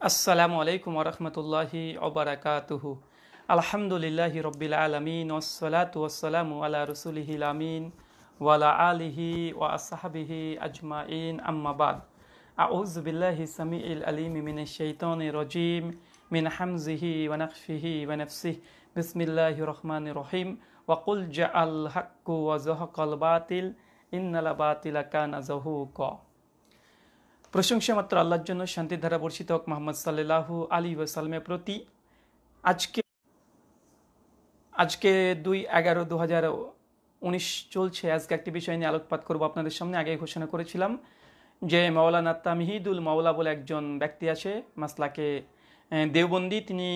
ورحمة الله وبركاته الحمد لله رب العالمين والصلاة والسلام على رسوله الأمين وعلى آله ও أجمعين أما بعد أعوذ بالله السميع العليم من الشيطان الرجيم من حمزه ونخفه ونفسه بسم الله الرحمن الرحيم وقل جاء الحق وزهق الباطل إن الباطل كان زهوقا প্রশংসা মাত্র আল্লাহর জন্য শান্তি ধারা বর্ষিত হক মোহাম্মদ সাল্লাহু আলী ওয়াসালামের প্রতি আজকে আজকে দুই এগারো দু হাজার উনিশ চলছে আজকে একটি বিষয় নিয়ে আলোকপাত করব আপনাদের সামনে আগে ঘোষণা করেছিলাম যে মাওলানা তামিহিদুল মাওলা বলে একজন ব্যক্তি আছে মাসলাকে দেওবন্দি তিনি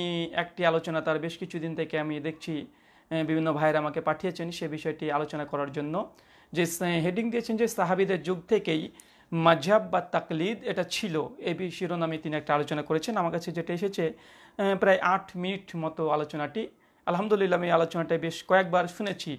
একটি আলোচনা তার বেশ কিছুদিন থেকে আমি দেখছি বিভিন্ন ভাইয়েরা আমাকে পাঠিয়েছেন সে বিষয়টি আলোচনা করার জন্য যে হেডিং দিয়েছেন যে সাহাবিদের যুগ থেকেই মাঝাব বা তাকলিদ এটা ছিল এ শিরোনামে তিনি একটা আলোচনা করেছেন আমার কাছে যেটা এসেছে প্রায় আট মিনিট মতো আলোচনাটি আলহামদুলিল্লাহ আমি আলোচনাটা বেশ কয়েকবার শুনেছি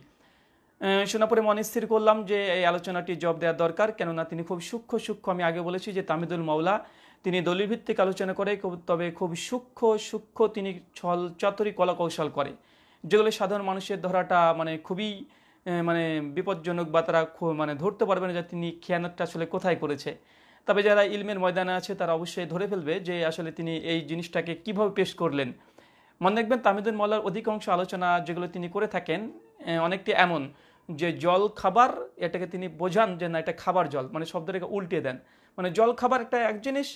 শোনা পরে মনে স্থির করলাম যে এই আলোচনাটি জব দেওয়া দরকার কেননা তিনি খুব সূক্ষ্ম সূক্ষ্ম আমি আগে বলেছি যে তামিদুল মাওলা তিনি ভিত্তিক আলোচনা করে তবে খুব সূক্ষ্ম সূক্ষ্ম তিনি ছল চাতরি কলাকৌশল করে যেগুলো সাধারণ মানুষের ধরাটা মানে খুবই মানে বিপজ্জনক বা তারা মানে ধরতে পারবে না যে তিনি খেয়ানতটা আসলে কোথায় করেছে তবে যারা ইলমের ময়দানে আছে তারা অবশ্যই ধরে ফেলবে যে আসলে তিনি এই জিনিসটাকে কিভাবে পেশ করলেন মনে রাখবেন তামিদুল মোল্লার অধিকাংশ আলোচনা যেগুলো তিনি করে থাকেন অনেকটি এমন যে জল খাবার এটাকে তিনি বোঝান যে না এটা খাবার জল মানে শব্দটাকে উল্টে দেন মানে জল খাবার একটা এক জিনিস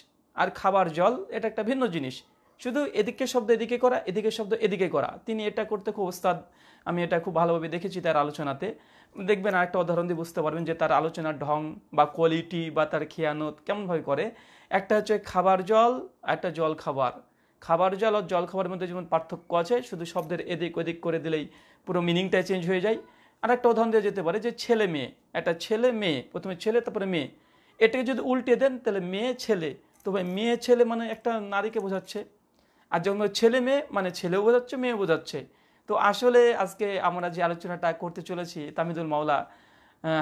আর খাবার জল এটা একটা ভিন্ন জিনিস শুধু এদিকে শব্দ এদিকে করা এদিকে শব্দ এদিকে করা তিনি এটা করতে খুব ওস্তাদ আমি এটা খুব ভালোভাবে দেখেছি তার আলোচনাতে দেখবেন আরেকটা উদাহরণ দিয়ে বুঝতে পারবেন যে তার আলোচনার ঢং বা কোয়ালিটি বা তার খেয়ানত কেমনভাবে করে একটা হচ্ছে খাবার জল একটা জল খাবার খাবার জল আর জল খাবারের মধ্যে যেমন পার্থক্য আছে শুধু শব্দের এদিক ওদিক করে দিলেই পুরো মিনিংটাই চেঞ্জ হয়ে যায় আর একটা উদাহরণ দেওয়া যেতে পারে যে ছেলে মেয়ে একটা ছেলে মেয়ে প্রথমে ছেলে তারপরে মেয়ে এটাকে যদি উল্টে দেন তাহলে মেয়ে ছেলে তো ভাই মেয়ে ছেলে মানে একটা নারীকে বোঝাচ্ছে আর যখন ছেলে মেয়ে মানে ছেলেও বোঝাচ্ছে মেয়ে বোঝাচ্ছে তো আসলে আজকে আমরা যে আলোচনাটা করতে চলেছি তামিদুল মাওলা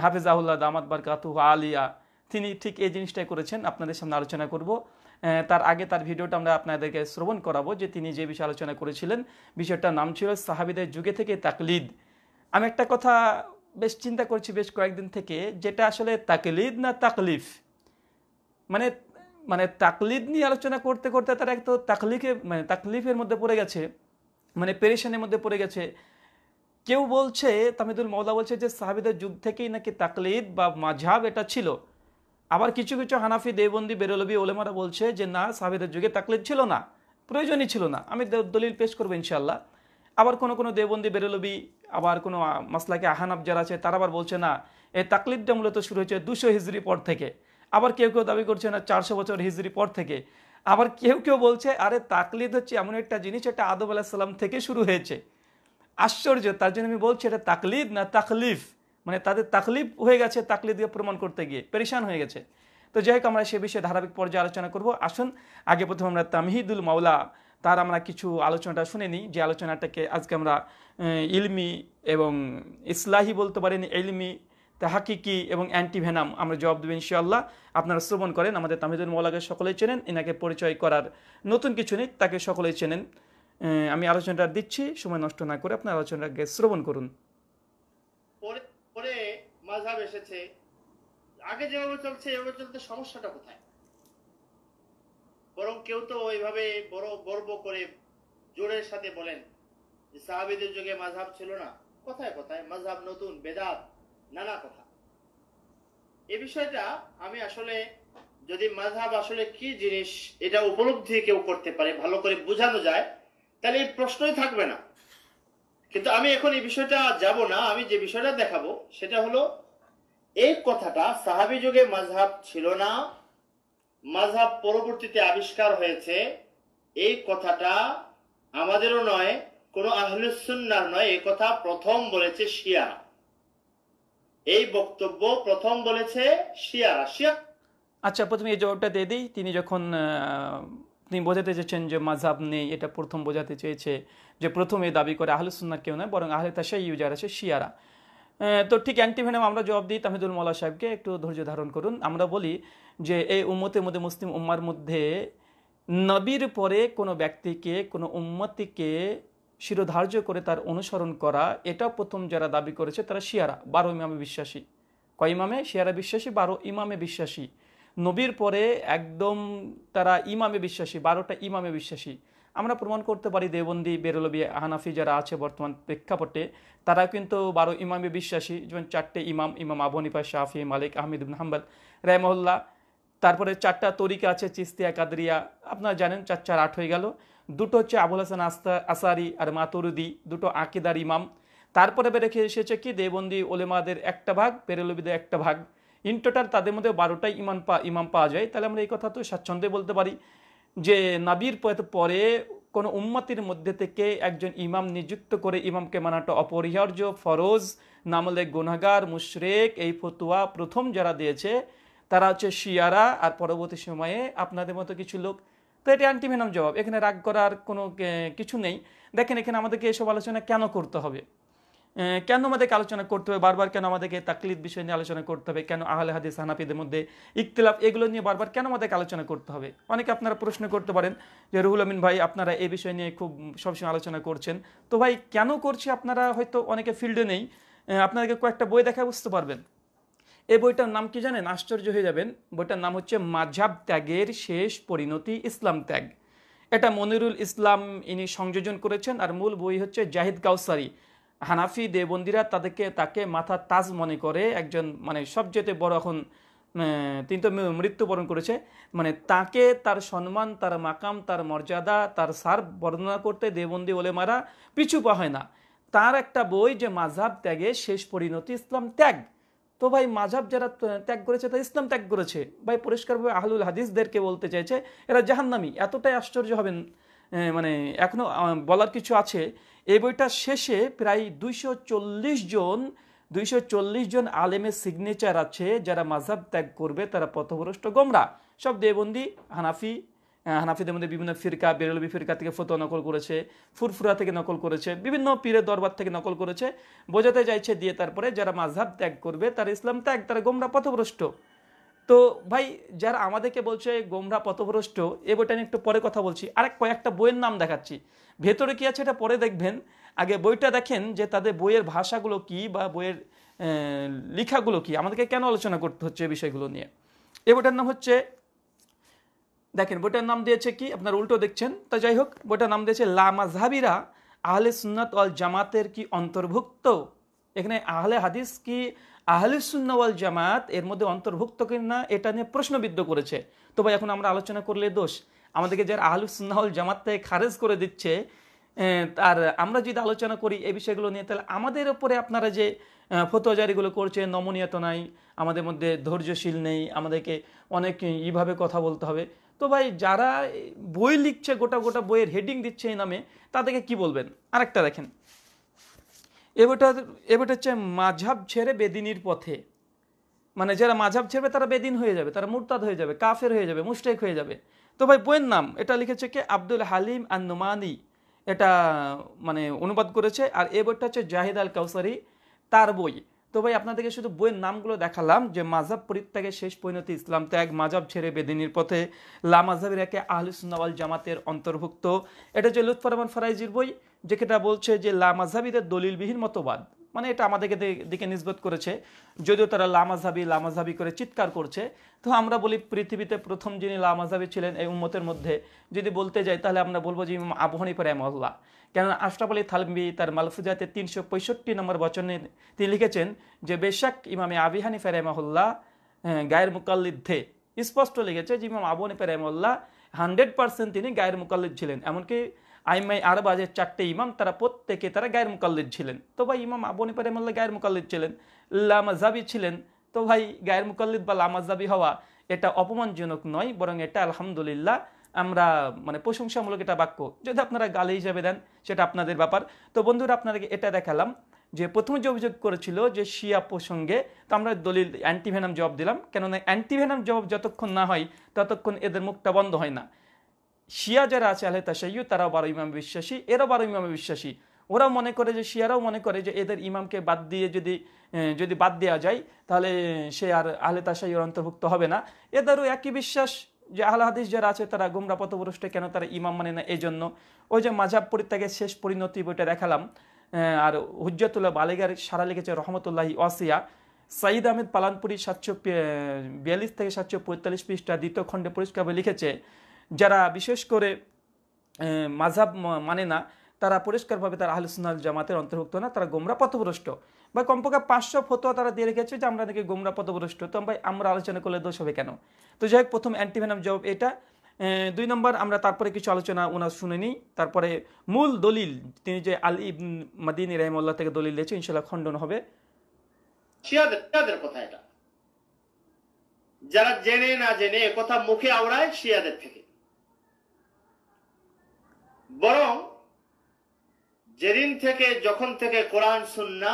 আহুল্লাহ দামাত বারকাতু আলিয়া তিনি ঠিক এই জিনিসটাই করেছেন আপনাদের সামনে আলোচনা করব তার আগে তার ভিডিওটা আমরা আপনাদেরকে শ্রবণ করাবো যে তিনি যে বিষয়ে আলোচনা করেছিলেন বিষয়টার নাম ছিল সাহাবিদের যুগে থেকে তাকলিদ আমি একটা কথা বেশ চিন্তা করছি বেশ কয়েকদিন থেকে যেটা আসলে তাকলিদ না তাকলিফ মানে মানে তাকলিদ নিয়ে আলোচনা করতে করতে তারা এক তো তাকলিফে মানে তাকলিফের মধ্যে পড়ে গেছে মানে পেরেশানের মধ্যে পড়ে গেছে কেউ বলছে তামিদুল মৌলা বলছে যে সাহাবিদের যুগ থেকেই নাকি তাকলিদ বা মাঝাব এটা ছিল আবার কিছু কিছু হানাফি দেবন্দি বেরোলবি ওলেমারা বলছে যে না সাহাবিদের যুগে তাকলিদ ছিল না প্রয়োজনই ছিল না আমি দলিল পেশ করবো ইনশাল্লাহ আবার কোনো কোনো দেবন্দি বেরোলবি আবার কোনো মাসলাকে আহানাব যারা আছে তারা আবার বলছে না এই তাকলিদটা মূলত শুরু হয়েছে দুশো হিজড়ি পর থেকে আবার কেউ কেউ দাবি করছে না চারশো বছর হিজড়ি পর থেকে আবার কেউ কেউ বলছে আরে তাকলিদ হচ্ছে এমন একটা জিনিস এটা আদব সাল্লাম থেকে শুরু হয়েছে আশ্চর্য তার জন্য আমি বলছি এটা তাকলিদ না তাকলিফ মানে তাদের তাকলিফ হয়ে গেছে তাকলিদ দিয়ে প্রমাণ করতে গিয়ে পরেশান হয়ে গেছে তো যাই হোক আমরা সে বিষয়ে ধারাবাহিক পর্যায়ে আলোচনা করব আসুন আগে প্রথমে আমরা তামহিদুল মাওলা তার আমরা কিছু আলোচনাটা শুনে নিই যে আলোচনাটাকে আজকে আমরা ইলমি এবং ইসলাহি বলতে পারেন ইলমি তাহাকিকি এবং অ্যান্টিভেনাম আমরা জবাব দেবো ইনশাল্লাহ আপনারা শ্রবণ করেন আমাদের তামিদুল মৌলাকে সকলেই চেনেন এনাকে পরিচয় করার নতুন কিছু নেই তাকে সকলেই চেনেন আমি আলোচনাটা দিচ্ছি সময় নষ্ট না করে আপনার আলোচনাটাকে শ্রবণ করুন পরে মাঝহাব এসেছে আগে যেভাবে চলছে এভাবে চলতে সমস্যাটা কোথায় বরং কেউ তো ওইভাবে বড় গর্ব করে জোরের সাথে বলেন যে সাহাবিদের যুগে মাঝহাব ছিল না কোথায় কোথায় মাঝহাব নতুন বেদাত নানা কথা এ বিষয়টা আমি আসলে যদি মাঝাব আসলে কি জিনিস এটা উপলব্ধি কেউ করতে পারে ভালো করে বোঝানো যায় তাহলে এই প্রশ্নই থাকবে না কিন্তু আমি এখন এই বিষয়টা যাব না আমি যে বিষয়টা দেখাবো সেটা হলো এই কথাটা সাহাবি যুগে মাঝহাব ছিল না মাঝহাব পরবর্তীতে আবিষ্কার হয়েছে এই কথাটা আমাদেরও নয় কোনো আহলুসুন্নার নয় এই কথা প্রথম বলেছে শিয়া এই বক্তব্য প্রথম বলেছে শিয়ারা শিয়া আচ্ছা প্রথমে এই জবাবটা দিয়ে দিই তিনি যখন তিনি বোঝাতে চেয়েছেন যে মাঝাব নেই এটা প্রথম বোঝাতে চেয়েছে যে প্রথমে দাবি করে আহলে সুন্নার কেউ নয় বরং আহলে তাসাই ইউজার আছে শিয়ারা তো ঠিক অ্যান্টি অ্যান্টিভেনাম আমরা জবাব দিই তাহিদুল মোল্লা সাহেবকে একটু ধৈর্য ধারণ করুন আমরা বলি যে এই উম্মতের মধ্যে মুসলিম উম্মার মধ্যে নবীর পরে কোনো ব্যক্তিকে কোনো উম্মতিকে শিরোধার্য করে তার অনুসরণ করা এটা প্রথম যারা দাবি করেছে তারা শিয়ারা বারো ইমামে বিশ্বাসী কয় ইমামে শিয়ারা বিশ্বাসী বারো ইমামে বিশ্বাসী নবীর পরে একদম তারা ইমামে বিশ্বাসী বারোটা ইমামে বিশ্বাসী আমরা প্রমাণ করতে পারি দেবন্দি বেরলবি আহানাফি যারা আছে বর্তমান প্রেক্ষাপটে তারা কিন্তু বারো ইমামে বিশ্বাসী যেমন চারটে ইমাম ইমাম আবনিফা শাহি মালিক আহমেদ হাম্বাদ হাম্বাল রেমহল্লা তারপরে চারটা তরিকা আছে চিস্তিয়া কাদরিয়া আপনারা জানেন চার চার আট হয়ে গেল দুটো হচ্ছে আবুল হাসান আস্তা আসারি আর মাতুরুদি দুটো আকিদার ইমাম তারপরে রেখে এসেছে কি দেবন্দি ওলেমাদের একটা ভাগ পেরেলবিদের একটা ভাগ ইন টোটাল তাদের মধ্যে বারোটাই ইমাম পা ইমাম পাওয়া যায় তাহলে আমরা এই কথা তো স্বাচ্ছন্দ্যে বলতে পারি যে নাবির পরে কোনো উম্মাতির মধ্যে থেকে একজন ইমাম নিযুক্ত করে ইমামকে মানাটা অপরিহার্য ফরজ নামলে গুনাগার মুশরেক এই ফতুয়া প্রথম যারা দিয়েছে তারা হচ্ছে শিয়ারা আর পরবর্তী সময়ে আপনাদের মতো কিছু লোক তো এটি অ্যান্টিভেনাম জবাব এখানে রাগ করার কোনো কিছু নেই দেখেন এখানে আমাদেরকে এসব আলোচনা কেন করতে হবে কেন আমাদেরকে আলোচনা করতে হবে বারবার কেন আমাদেরকে তাকলিদ বিষয় নিয়ে আলোচনা করতে হবে কেন আহলে হাদিস হানাফিদের মধ্যে ইকতলাফ এগুলো নিয়ে বারবার কেন আমাদেরকে আলোচনা করতে হবে অনেকে আপনারা প্রশ্ন করতে পারেন যে রুহুল আমিন ভাই আপনারা এই বিষয় নিয়ে খুব সবসময় আলোচনা করছেন তো ভাই কেন করছি আপনারা হয়তো অনেকে ফিল্ডে নেই আপনাদেরকে কয়েকটা বই দেখায় বুঝতে পারবেন এই বইটার নাম কি জানেন আশ্চর্য হয়ে যাবেন বইটার নাম হচ্ছে মাঝাব ত্যাগের শেষ পরিণতি ইসলাম ত্যাগ এটা মনিরুল ইসলাম ইনি সংযোজন করেছেন আর মূল বই হচ্ছে জাহিদ কাউসারি হানাফি দেবন্দিরা তাদেরকে তাকে মাথা তাজ মনে করে একজন মানে সবচেয়ে বড় এখন তিনি তো মৃত্যুবরণ করেছে মানে তাকে তার সম্মান তার মাকাম তার মর্যাদা তার সার বর্ণনা করতে দেবন্দি ওলেমারা পিছু পা হয় না তার একটা বই যে মাঝাব ত্যাগে শেষ পরিণতি ইসলাম ত্যাগ তো ভাই মাঝাব যারা ত্যাগ করেছে তারা ইসলাম ত্যাগ করেছে ভাই পরিষ্কারভাবে আহলুল হাদিসদেরকে বলতে চাইছে এরা জাহান্নামি এতটাই আশ্চর্য হবেন মানে এখনও বলার কিছু আছে এই বইটা শেষে প্রায় দুইশো জন দুইশো জন আলেমের সিগনেচার আছে যারা মাঝাব ত্যাগ করবে তারা পথভ্রষ্ট গোমরা সব দেবন্দি হানাফি হানাফিদের মধ্যে বিভিন্ন ফিরকা বেরলবি ফিরকা থেকে ফতোয়া নকল করেছে ফুরফুরা থেকে নকল করেছে বিভিন্ন পীরের দরবার থেকে নকল করেছে বোঝাতে চাইছে দিয়ে তারপরে যারা মাঝহাব ত্যাগ করবে তারা ইসলাম ত্যাগ তারা গোমরা পথভ্রষ্ট তো ভাই যারা আমাদেরকে বলছে গোমরা পথভ্রষ্ট এ বইটা নিয়ে একটু পরে কথা বলছি আরেক কয়েকটা বইয়ের নাম দেখাচ্ছি ভেতরে কি আছে এটা পরে দেখবেন আগে বইটা দেখেন যে তাদের বইয়ের ভাষাগুলো কি বা বইয়ের লেখাগুলো কি আমাদেরকে কেন আলোচনা করতে হচ্ছে এই বিষয়গুলো নিয়ে এ বইটার নাম হচ্ছে দেখেন বইটার নাম দিয়েছে কি আপনার উল্টো দেখছেন তা যাই হোক বইটার নাম দিয়েছে লা জাহাবিরা আহলে সুন্নাত ওয়াল জামাতের কি অন্তর্ভুক্ত এখানে আহলে হাদিস কি আহলে অল জামাত এর মধ্যে অন্তর্ভুক্ত কি না এটা নিয়ে প্রশ্নবিদ্ধ করেছে তো ভাই এখন আমরা আলোচনা করলে দোষ আমাদেরকে যারা আহলে সুন্নাওয়াল জামাত থেকে খারেজ করে দিচ্ছে আর আমরা যদি আলোচনা করি এই বিষয়গুলো নিয়ে তাহলে আমাদের ওপরে আপনারা যে ফতোয়াজারিগুলো করছে নমনীয়তা নাই আমাদের মধ্যে ধৈর্যশীল নেই আমাদেরকে অনেক ইভাবে কথা বলতে হবে তো ভাই যারা বই লিখছে গোটা গোটা বইয়ের হেডিং দিচ্ছে এই নামে তাদেরকে কি বলবেন আরেকটা দেখেন এ বইটা হচ্ছে মাঝাব ছেড়ে বেদিনীর পথে মানে যারা মাঝাব ছেড়বে তারা বেদিন হয়ে যাবে তারা মুরতাদ হয়ে যাবে কাফের হয়ে যাবে মুস্টেক হয়ে যাবে তো ভাই বইয়ের নাম এটা লিখেছে কে আব্দুল হালিম আর নুমানি এটা মানে অনুবাদ করেছে আর এ বইটা হচ্ছে জাহিদ আল কাউসারি তার বই তো ভাই আপনাদেরকে শুধু বইয়ের নামগুলো দেখালাম যে মাজাব পরিত্যাগের শেষ পরিণতি ইসলাম ত্যাগ মাজাব ছেড়ে বেদিনীর পথে লা মাজাবের একে আহলুসুন্নাওয়াল জামাতের অন্তর্ভুক্ত এটা যে লুৎফরমান ফরাইজির বই যেটা বলছে যে লা মাজাবিদের দলিলবিহীন মতবাদ মানে এটা আমাদেরকে দিকে নিজবত করেছে যদিও তারা লামাঝাবি লামাঝাবি করে চিৎকার করছে তো আমরা বলি পৃথিবীতে প্রথম যিনি লামাজাবি ছিলেন এই উম্মতের মধ্যে যদি বলতে যাই তাহলে আমরা বলবো যে আবহানি পরে মহল্লা কেননা আশরাফ আলী থালমি তার মালফুজাতে তিনশো পঁয়ষট্টি নম্বর বচনে তিনি লিখেছেন যে বেশাক ইমামে আবি হানিফা রেমাহুল্লাহ গায়ের মুকাল্লিদ্ধে স্পষ্ট লিখেছে যে ইমাম আবু হানিফা রেমাহুল্লাহ হান্ড্রেড পার্সেন্ট তিনি গায়ের মুকাল্লিদ ছিলেন এমনকি আইমাই আর বাজের চারটে ইমাম তারা প্রত্যেকে তারা গায়ের মুকাল্লিদ ছিলেন তো ভাই ইমাম আবু হানিফা রেমাল্লা গায়ের মুকাল্লিদ ছিলেন লামাজাবি ছিলেন তো ভাই গায়ের মুকাল্লিদ বা লামাজাবি হওয়া এটা অপমানজনক নয় বরং এটা আলহামদুলিল্লাহ আমরা মানে প্রশংসামূলক এটা বাক্য যদি আপনারা গালি হিসাবে দেন সেটা আপনাদের ব্যাপার তো বন্ধুরা আপনাদেরকে এটা দেখালাম যে প্রথমে যে অভিযোগ করেছিল যে শিয়া প্রসঙ্গে তো আমরা দলিল অ্যান্টিভেনাম জবাব দিলাম কেননা অ্যান্টিভেনাম জবাব যতক্ষণ না হয় ততক্ষণ এদের মুখটা বন্ধ হয় না শিয়া যারা আছে আলহে তাসাইয়ু তারাও বারো ইমাম বিশ্বাসী এরাও বারো ইমামে বিশ্বাসী ওরাও মনে করে যে শিয়ারাও মনে করে যে এদের ইমামকে বাদ দিয়ে যদি যদি বাদ দেওয়া যায় তাহলে সে আর আহলে তাসাইয়ের অন্তর্ভুক্ত হবে না এদেরও একই বিশ্বাস যে আহ হাদিস যারা আছে তারা গুমরা পথপুরুষটা কেন তারা ইমাম মানে না এই জন্য ওই যে মাঝাব পরিত্যাগের শেষ পরিণতি বইটা দেখালাম আর হুজ্জাতুল্লাহ বালিগার সারা লিখেছে রহমতুল্লাহি ওয়াসিয়া সাঈদ আহমেদ পালানপুরি সাতশো বিয়াল্লিশ থেকে সাতশো পঁয়তাল্লিশ পৃষ্ঠা দ্বিতীয় খণ্ডে পরিষ্কারভাবে লিখেছে যারা বিশেষ করে মাঝাব মানে না তারা পরিষ্কারভাবে তারা আহলুসুনাল জামাতের অন্তর্ভুক্ত না তারা গোমরা পথভ্রষ্ট বা কমপক্ষে পাঁচশো ফতোয়া তারা দিয়ে রেখেছে যে আমরা নাকি গোমরা পথভ্রষ্ট তো ভাই আমরা আলোচনা করলে দোষ হবে কেন তো যাই হোক প্রথম অ্যান্টিভেনাম জবাব এটা দুই নম্বর আমরা তারপরে কিছু আলোচনা ওনার শুনে নিই তারপরে মূল দলিল তিনি যে আল ইব মাদিন রহমল্লাহ থেকে দলিল দিয়েছে ইনশাল্লাহ খণ্ডন হবে কথা এটা যারা জেনে না জেনে কথা মুখে আওড়ায় শিয়াদের থেকে বরং যেদিন থেকে যখন থেকে কোরআন সুন্না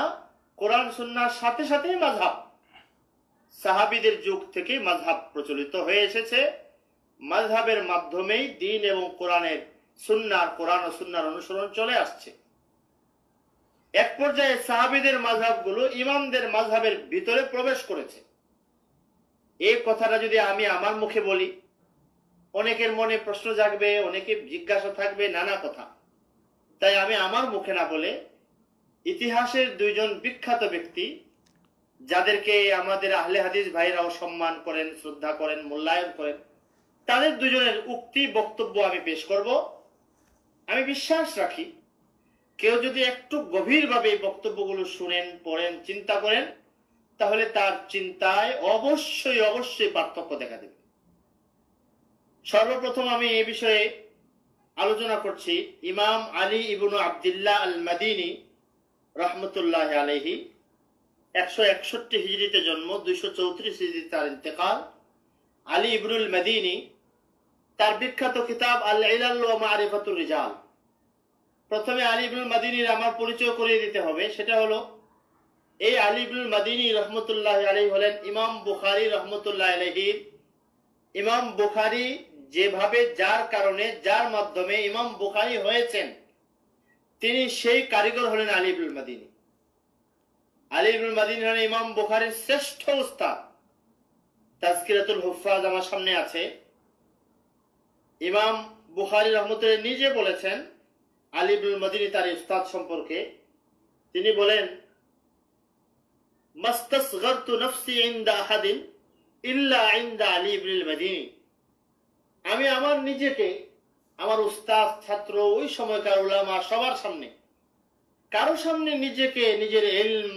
কোরআন সুন্নার সাথে সাথেই মাঝহাব সাহাবিদের যুগ থেকে মাঝহাব প্রচলিত হয়ে এসেছে মাঝহাবের মাধ্যমেই দিন এবং কোরআনের সুন্নার কোরআন ও সুন্নার অনুসরণ চলে আসছে এক পর্যায়ে সাহাবিদের গুলো ইমামদের মাঝহাবের ভিতরে প্রবেশ করেছে এই কথাটা যদি আমি আমার মুখে বলি অনেকের মনে প্রশ্ন জাগবে অনেকে জিজ্ঞাসা থাকবে নানা কথা তাই আমি আমার মুখে না বলে ইতিহাসের দুইজন বিখ্যাত ব্যক্তি যাদেরকে আমাদের আহলে হাদিস ভাইরাও সম্মান করেন শ্রদ্ধা করেন মূল্যায়ন করেন তাদের দুজনের উক্তি বক্তব্য আমি পেশ করব আমি বিশ্বাস রাখি কেউ যদি একটু গভীরভাবে এই বক্তব্যগুলো শুনেন পড়েন চিন্তা করেন তাহলে তার চিন্তায় অবশ্যই অবশ্যই পার্থক্য দেখা দেবে সর্বপ্রথম আমি এ বিষয়ে আলোচনা করছি ইমাম আলী ইবনু আবদুল্লাহ আল মাদিনী রহমতুল্লাহ আলহি একশো একষট্টি হিজড়িতে জন্ম দুইশো চৌত্রিশ হিজড়ি তার ইন্তেকাল আলী ইবনুল মাদিনী তার বিখ্যাত কিতাব আল আরিফাতুর রিজাল প্রথমে আলী ইবনুল মাদিনীর আমার পরিচয় করিয়ে দিতে হবে সেটা হলো এই আলী ইবনুল মাদিনী রহমতুল্লাহ আলী হলেন ইমাম বুখারি রহমতুল্লাহ আলহির ইমাম বুখারি যেভাবে যার কারণে যার মাধ্যমে ইমাম বুখারি হয়েছেন তিনি সেই কারিগর হলেন আলিবুল মাদিনী আলিবুল মাদিনী হলেন ইমাম বুখারির শ্রেষ্ঠ উস্তাদ তাজকিরাতুল হুফাজ আমার সামনে আছে ইমাম বুখারি রহমতুল্লাহ নিজে বলেছেন আলিবুল মদিনী মাদিনী তার উস্তাদ সম্পর্কে তিনি বলেন মাস্তাসগারতু নফসি ইন্দা আহাদিন ইল্লা ইন্দা আলিবুল মদিনী আমি আমার নিজেকে আমার উস্তাদ ছাত্র ওই সময়কার ওলামা সবার সামনে কারো সামনে নিজেকে নিজের এলম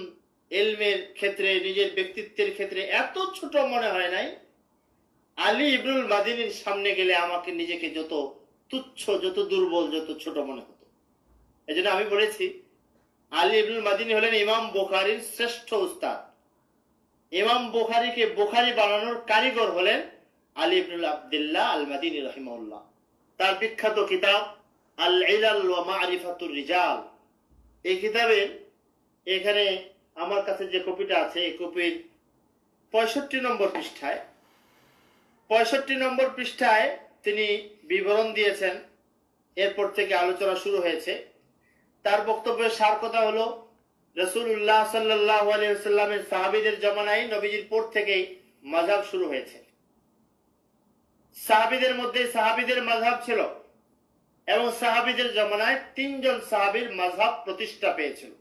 এলমের ক্ষেত্রে নিজের ব্যক্তিত্বের ক্ষেত্রে এত ছোট মনে হয় নাই আলী ইবরুল মাদিনীর সামনে গেলে আমাকে নিজেকে যত তুচ্ছ যত দুর্বল যত ছোট মনে হতো এই জন্য আমি বলেছি আলী ইবরুল মাদিনী হলেন ইমাম বোখারির শ্রেষ্ঠ উস্তাদ ইমাম বোখারিকে বোখারি বানানোর কারিগর হলেন আলী ইবনুল আবদুল্লাহ আল মাদিনী রহিমউল্লাহ তার বিখ্যাত কিতাব আল ইলাল ওয়া মারিফাতুর রিজাল এই কিতাবে এখানে আমার কাছে যে কপিটা আছে এই কপির পঁয়ষট্টি নম্বর পৃষ্ঠায় পঁয়ষট্টি নম্বর পৃষ্ঠায় তিনি বিবরণ দিয়েছেন এরপর থেকে আলোচনা শুরু হয়েছে তার বক্তব্যের সার কথা হলো রসুল্লাহ সাল্লাহ আলিয়া সাল্লামের সাহাবিদের জমানায় নবীজির পর থেকেই মাজাব শুরু হয়েছে সাহাবিদের মধ্যে সাহাবিদের মাঝহাব ছিল এবং সাহাবিদের জমানায় তিনজন সাহাবির মাঝহাব প্রতিষ্ঠা পেয়েছিল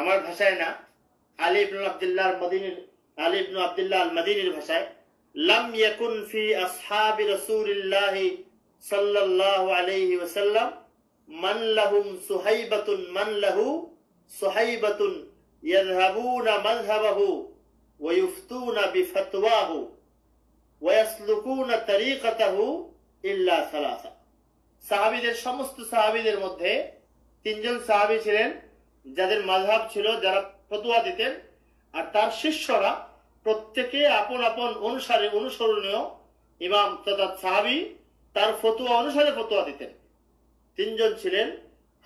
আমার ভাষায় না আলী ইবনু আবদুল্লাহ মদিনীর আলী ইবনু আবদুল্লাহ আল মদিনীর ভাষায় লাম ইয়াকুন ফি আসহাবি রাসূলিল্লাহ সাল্লাল্লাহু আলাইহি ওয়াসাল্লাম মান লাহুম সুহাইবাতুন মান লাহু সুহাইবাতুন ইয়াযহাবুনা মাযহাবাহু ওয়া ইফতুনা বিফাতওয়াহু সাহাবিদের সমস্ত সাহাবীদের মধ্যে তিনজন সাহাবি ছিলেন যাদের মাঝহাব ছিল যারা ফতুয়া দিতেন আর তার শিষ্যরা প্রত্যেকে আপন আপন অনুসারে অনুসরণীয় ইমাম তথা সাহাবি তার ফতুয়া অনুসারে ফতুয়া দিতেন তিনজন ছিলেন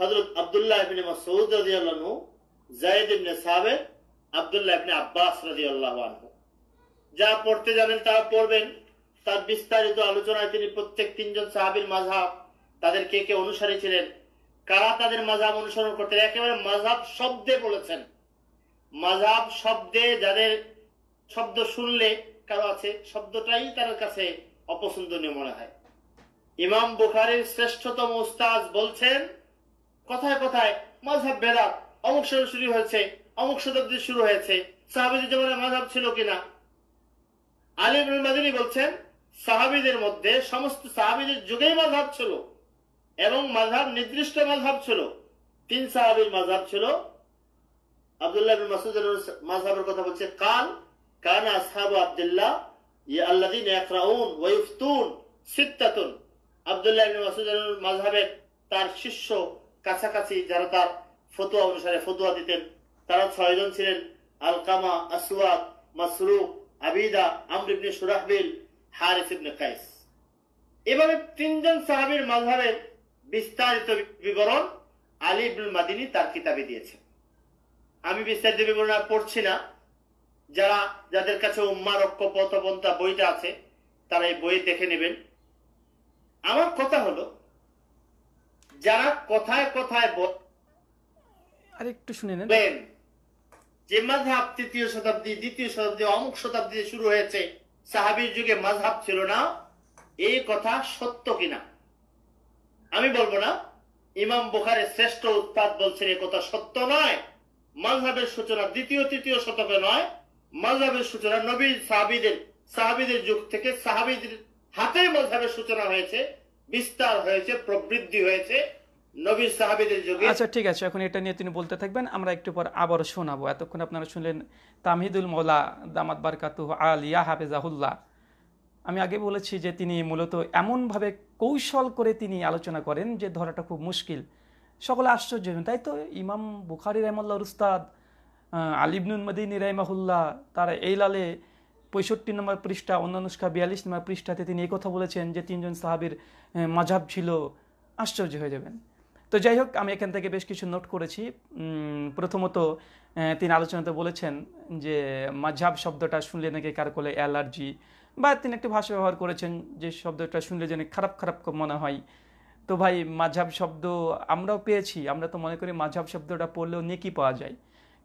হজরত আবদুল্লাহ ইবনে মাসউদ রাদিয়াল্লাহু যায়েদ ইবনে সাবেদ আবদুল্লাহ ইবনে আব্বাস রাদিয়াল্লাহু আনহু যা পড়তে যাবেন তা পড়বেন তার বিস্তারিত আলোচনায় তিনি প্রত্যেক তিনজন সাহাবির মাঝাব তাদের কে কে অনুসারী ছিলেন কারা তাদের মাঝাব অনুসরণ করতেন একেবারে মাঝাব শব্দে বলেছেন মাঝাব শব্দে যাদের শব্দ শুনলে কারো আছে শব্দটাই তার কাছে অপছন্দনীয় মনে হয় ইমাম বুখারের শ্রেষ্ঠতম উস্তাজ বলছেন কথায় কথায় মাঝাব বেদাত অমুক শুরু হয়েছে অমুক শতাব্দী শুরু হয়েছে সাহাবিদের জমানায় মাঝাব ছিল কিনা আলী ইবনুল মাদিনী বলছেন সাহাবিদের মধ্যে সমস্ত সাহাবিদের যুগেই মাঝহাব ছিল এবং মাঝহাব নির্দিষ্ট মাঝহাব ছিল তিন সাহাবির মাঝহাব ছিল আবদুল্লাহ বিন মাসুদের মাঝহাবের কথা বলছে কাল কান আসহাবু আবদুল্লাহ ইয়া আল্লাদিন একরাউন ওয়ুফতুন সিত্তাতুন আবদুল্লাহ বিন মাসুদের মাঝহাবের তার শিষ্য কাছাকাছি যারা তার ফতুয়া অনুসারে ফতুয়া দিতেন তারা ছয়জন ছিলেন আলকামা আসওয়াদ মাসরুফ আবিদা আমরিবনে সুরাহবিল হারিস ইবনে কাইস এভাবে তিনজন সাহাবির মাঝহের বিস্তারিত বিবরণ আলী ইবনুল মাদিনী তার কিতাবে দিয়েছে আমি বিস্তারিত বিবরণ আর পড়ছি না যারা যাদের কাছে উম্মা রক্ষ পথবন্তা বইটা আছে তারা এই বই দেখে নেবেন আমার কথা হলো যারা কথায় কথায় আর একটু শুনে নেন যে মাঝহাব তৃতীয় শতাব্দী দ্বিতীয় শতাব্দী অমুক শতাব্দীতে শুরু হয়েছে সাহাবির যুগে মাঝহাব ছিল না এই কথা সত্য কিনা আমি বলবো না ইমাম বোখারের শ্রেষ্ঠ উৎপাদ বলছেন এ কথা সত্য নয় মাঝহাবের সূচনা দ্বিতীয় তৃতীয় শতকে নয় মাঝহাবের সূচনা নবীর সাহাবিদের সাহাবিদের যুগ থেকে সাহাবিদের হাতে মাঝহাবের সূচনা হয়েছে বিস্তার হয়েছে প্রবৃদ্ধি হয়েছে সাহাবিদের যুগে আচ্ছা ঠিক আছে এখন এটা নিয়ে তিনি বলতে থাকবেন আমরা একটু পর আবার শোনাবো এতক্ষণ আপনারা শুনলেন তামহিদুল মৌলা দামাত বারকাতু আলিয়া হাফেজাহুল্লাহ আমি আগে বলেছি যে তিনি মূলত এমনভাবে কৌশল করে তিনি আলোচনা করেন যে ধরাটা খুব মুশকিল সকলে আশ্চর্য তাই তো ইমাম বুখারি রহমাল্লা উস্তাদ আলিবনুল মদিন ইরাইমাহুল্লাহ তারা এই লালে পঁয়ষট্টি নম্বর পৃষ্ঠা অন্যানুষ্কা বিয়াল্লিশ নম্বর পৃষ্ঠাতে তিনি কথা বলেছেন যে তিনজন সাহাবির মাঝাব ছিল আশ্চর্য হয়ে যাবেন তো যাই হোক আমি এখান থেকে বেশ কিছু নোট করেছি প্রথমত তিনি আলোচনাতে বলেছেন যে মাঝাব শব্দটা শুনলে নাকি কার কোলে অ্যালার্জি বা তিনি একটি ভাষা ব্যবহার করেছেন যে শব্দটা শুনলে যেন খারাপ খারাপ মনে হয় তো ভাই মাঝাব শব্দ আমরাও পেয়েছি আমরা তো মনে করি মাঝাব শব্দটা পড়লেও নেকি পাওয়া যায়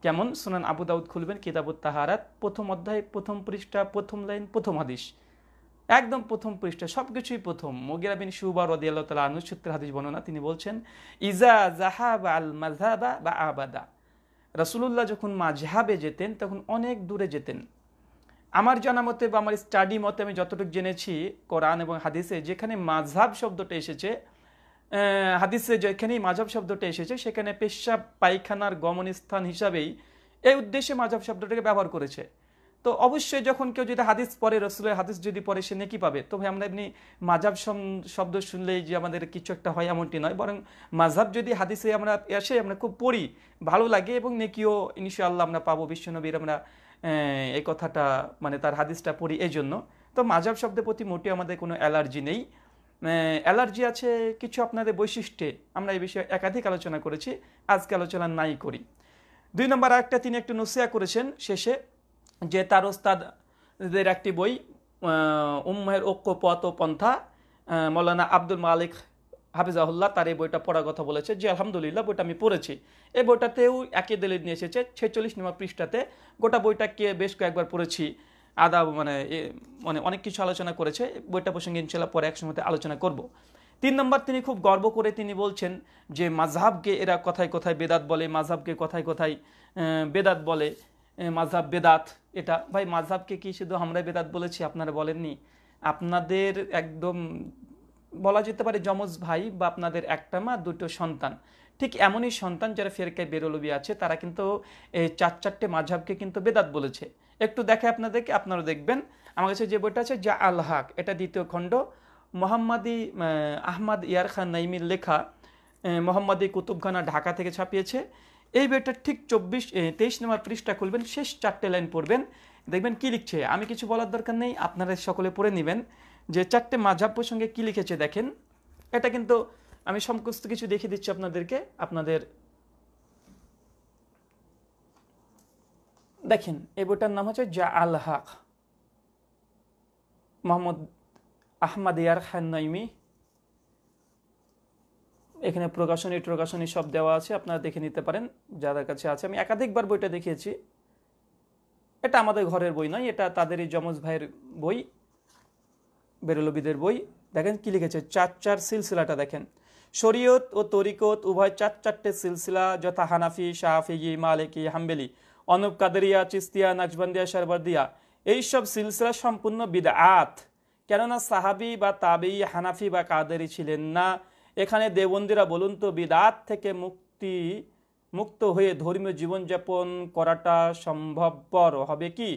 কেমন সোনান আবু দাউদ খুলবেন কিতাবুত তাহারাত প্রথম অধ্যায় প্রথম পৃষ্ঠা প্রথম লাইন প্রথম হাদিস একদম প্রথম পৃষ্ঠা সব কিছুই প্রথম মোগিরা বিন রদি আল্লাহ তালা আনুসূত্রের হাদিস বর্ণনা তিনি বলছেন ইজা জাহাবা আল মাঝাবা বা আবাদা রসুল্লাহ যখন মাঝহাবে যেতেন তখন অনেক দূরে যেতেন আমার জানা মতে বা আমার স্টাডি মতে আমি যতটুকু জেনেছি কোরআন এবং হাদিসে যেখানে মাঝহাব শব্দটা এসেছে হাদিসে যেখানেই মাঝাব শব্দটা এসেছে সেখানে পেশাব পায়খানার গমনস্থান হিসাবেই এই উদ্দেশ্যে মাঝাব শব্দটাকে ব্যবহার করেছে তো অবশ্যই যখন কেউ যদি হাদিস পরে রসুলের হাদিস যদি পড়ে সে নেকি পাবে তবে আমরা এমনি মাজাব শব্দ শুনলেই যে আমাদের কিছু একটা হয় এমনটি নয় বরং মাঝাব যদি হাদিসে আমরা এসে আমরা খুব পড়ি ভালো লাগে এবং নেকিও ইনশাল্লাহ আমরা পাবো বিশ্বনবীর আমরা এই কথাটা মানে তার হাদিসটা পড়ি এই জন্য তো মাজাব শব্দের প্রতি মোটে আমাদের কোনো অ্যালার্জি নেই অ্যালার্জি আছে কিছু আপনাদের বৈশিষ্ট্যে আমরা এই বিষয়ে একাধিক আলোচনা করেছি আজকে আলোচনা নাই করি দুই নম্বর আরেকটা তিনি একটু নসিয়া করেছেন শেষে যে তার ওস্তাদের একটি বই উম্মের ঐক্য পথ ও পন্থা মৌলানা আব্দুল মালিক হাফিজাহুল্লাহ তার এই বইটা পড়ার কথা বলেছে যে আলহামদুলিল্লাহ বইটা আমি পড়েছি এই বইটাতেও একই দলিল নিয়ে এসেছে ছেচল্লিশ নম্বর পৃষ্ঠাতে গোটা বইটাকে বেশ কয়েকবার পড়েছি আদা মানে মানে অনেক কিছু আলোচনা করেছে বইটা প্রসঙ্গে ইনশাল্লাহ পরে একসময় আলোচনা করব। তিন নম্বর তিনি খুব গর্ব করে তিনি বলছেন যে মাঝহাবকে এরা কথায় কথায় বেদাত বলে মাঝহাবকে কথায় কথায় বেদাত বলে মাঝহাব বেদাত এটা ভাই মাঝহাবকে কি শুধু আমরাই বেদাত বলেছি আপনারা বলেননি আপনাদের একদম বলা যেতে পারে যমজ ভাই বা আপনাদের একটা মা দুটো সন্তান ঠিক এমনই সন্তান যারা ফেরকায় বেরোলবি আছে তারা কিন্তু এই চার চারটে মাঝহাবকে কিন্তু বেদাত বলেছে একটু দেখে আপনাদেরকে আপনারা দেখবেন আমার কাছে যে বইটা আছে যা আল হাক এটা দ্বিতীয় খণ্ড মোহাম্মদি আহমদ ইয়ার খান নাইমির লেখা মোহাম্মদি কুতুবখানা ঢাকা থেকে ছাপিয়েছে এই বইটা ঠিক চব্বিশ তেইশ নম্বর পৃষ্ঠা খুলবেন শেষ চারটে লাইন পড়বেন দেখবেন কি লিখছে আমি কিছু বলার দরকার নেই আপনারা সকলে পড়ে নেবেন যে চারটে মাঝাব প্রসঙ্গে কি লিখেছে দেখেন এটা কিন্তু আমি সমস্ত কিছু দেখিয়ে দিচ্ছি আপনাদেরকে আপনাদের দেখেন এই বইটার নাম হচ্ছে জা আল হাক মোহাম্মদ আহমদ ইয়ার খান নইমি এখানে প্রকাশনী প্রকাশনী সব দেওয়া আছে আপনারা দেখে নিতে পারেন যাদের কাছে আছে আমি একাধিকবার বইটা দেখিয়েছি এটা আমাদের ঘরের বই নয় এটা তাদের এই যমজ ভাইয়ের বই বেরলবিদের বই দেখেন কি লিখেছে চার চার সিলসিলাটা দেখেন শরীয়ত ও তরিকত উভয় চার চারটে সিলসিলা যথা হানাফি শাহফিগি মালেকি হাম্বেলি অনুপ কাদেরিয়া চিস্তিয়া নাজবান্দিয়া শারবাদিয়া এইসব সিলসিলা সম্পূর্ণ আত কেননা সাহাবি বা তাবি হানাফি বা কাদেরি ছিলেন না এখানে দেবন্দিরা বলুন তো বিদাত থেকে মুক্তি মুক্ত হয়ে ধর্মীয় জীবনযাপন করাটা সম্ভবপর হবে কি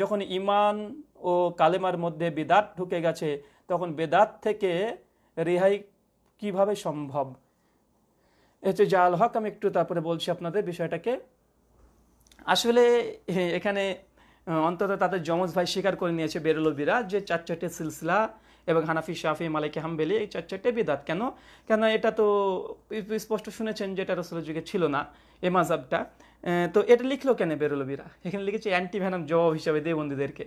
যখন ইমান ও কালেমার মধ্যে বেদাত ঢুকে গেছে তখন বেদাত থেকে রেহাই কিভাবে সম্ভব এতে জাল হক আমি একটু তারপরে বলছি আপনাদের বিষয়টাকে আসলে এখানে অন্তত তাদের যমজ ভাই স্বীকার করে নিয়েছে বেরলবিরা যে চার চারটে সিলসিলা এবং হানাফি শাফি মালিক হাম্বেলি এই চার চারটে বেদাত কেন কেন এটা তো স্পষ্ট শুনেছেন যে এটা রসুলের যুগে ছিল না এ মাজাবটা তো এটা লিখলো কেন বেরোলবিরা এখানে লিখেছে অ্যান্টি ভ্যানাম জবাব হিসাবে দেবন্দীদেরকে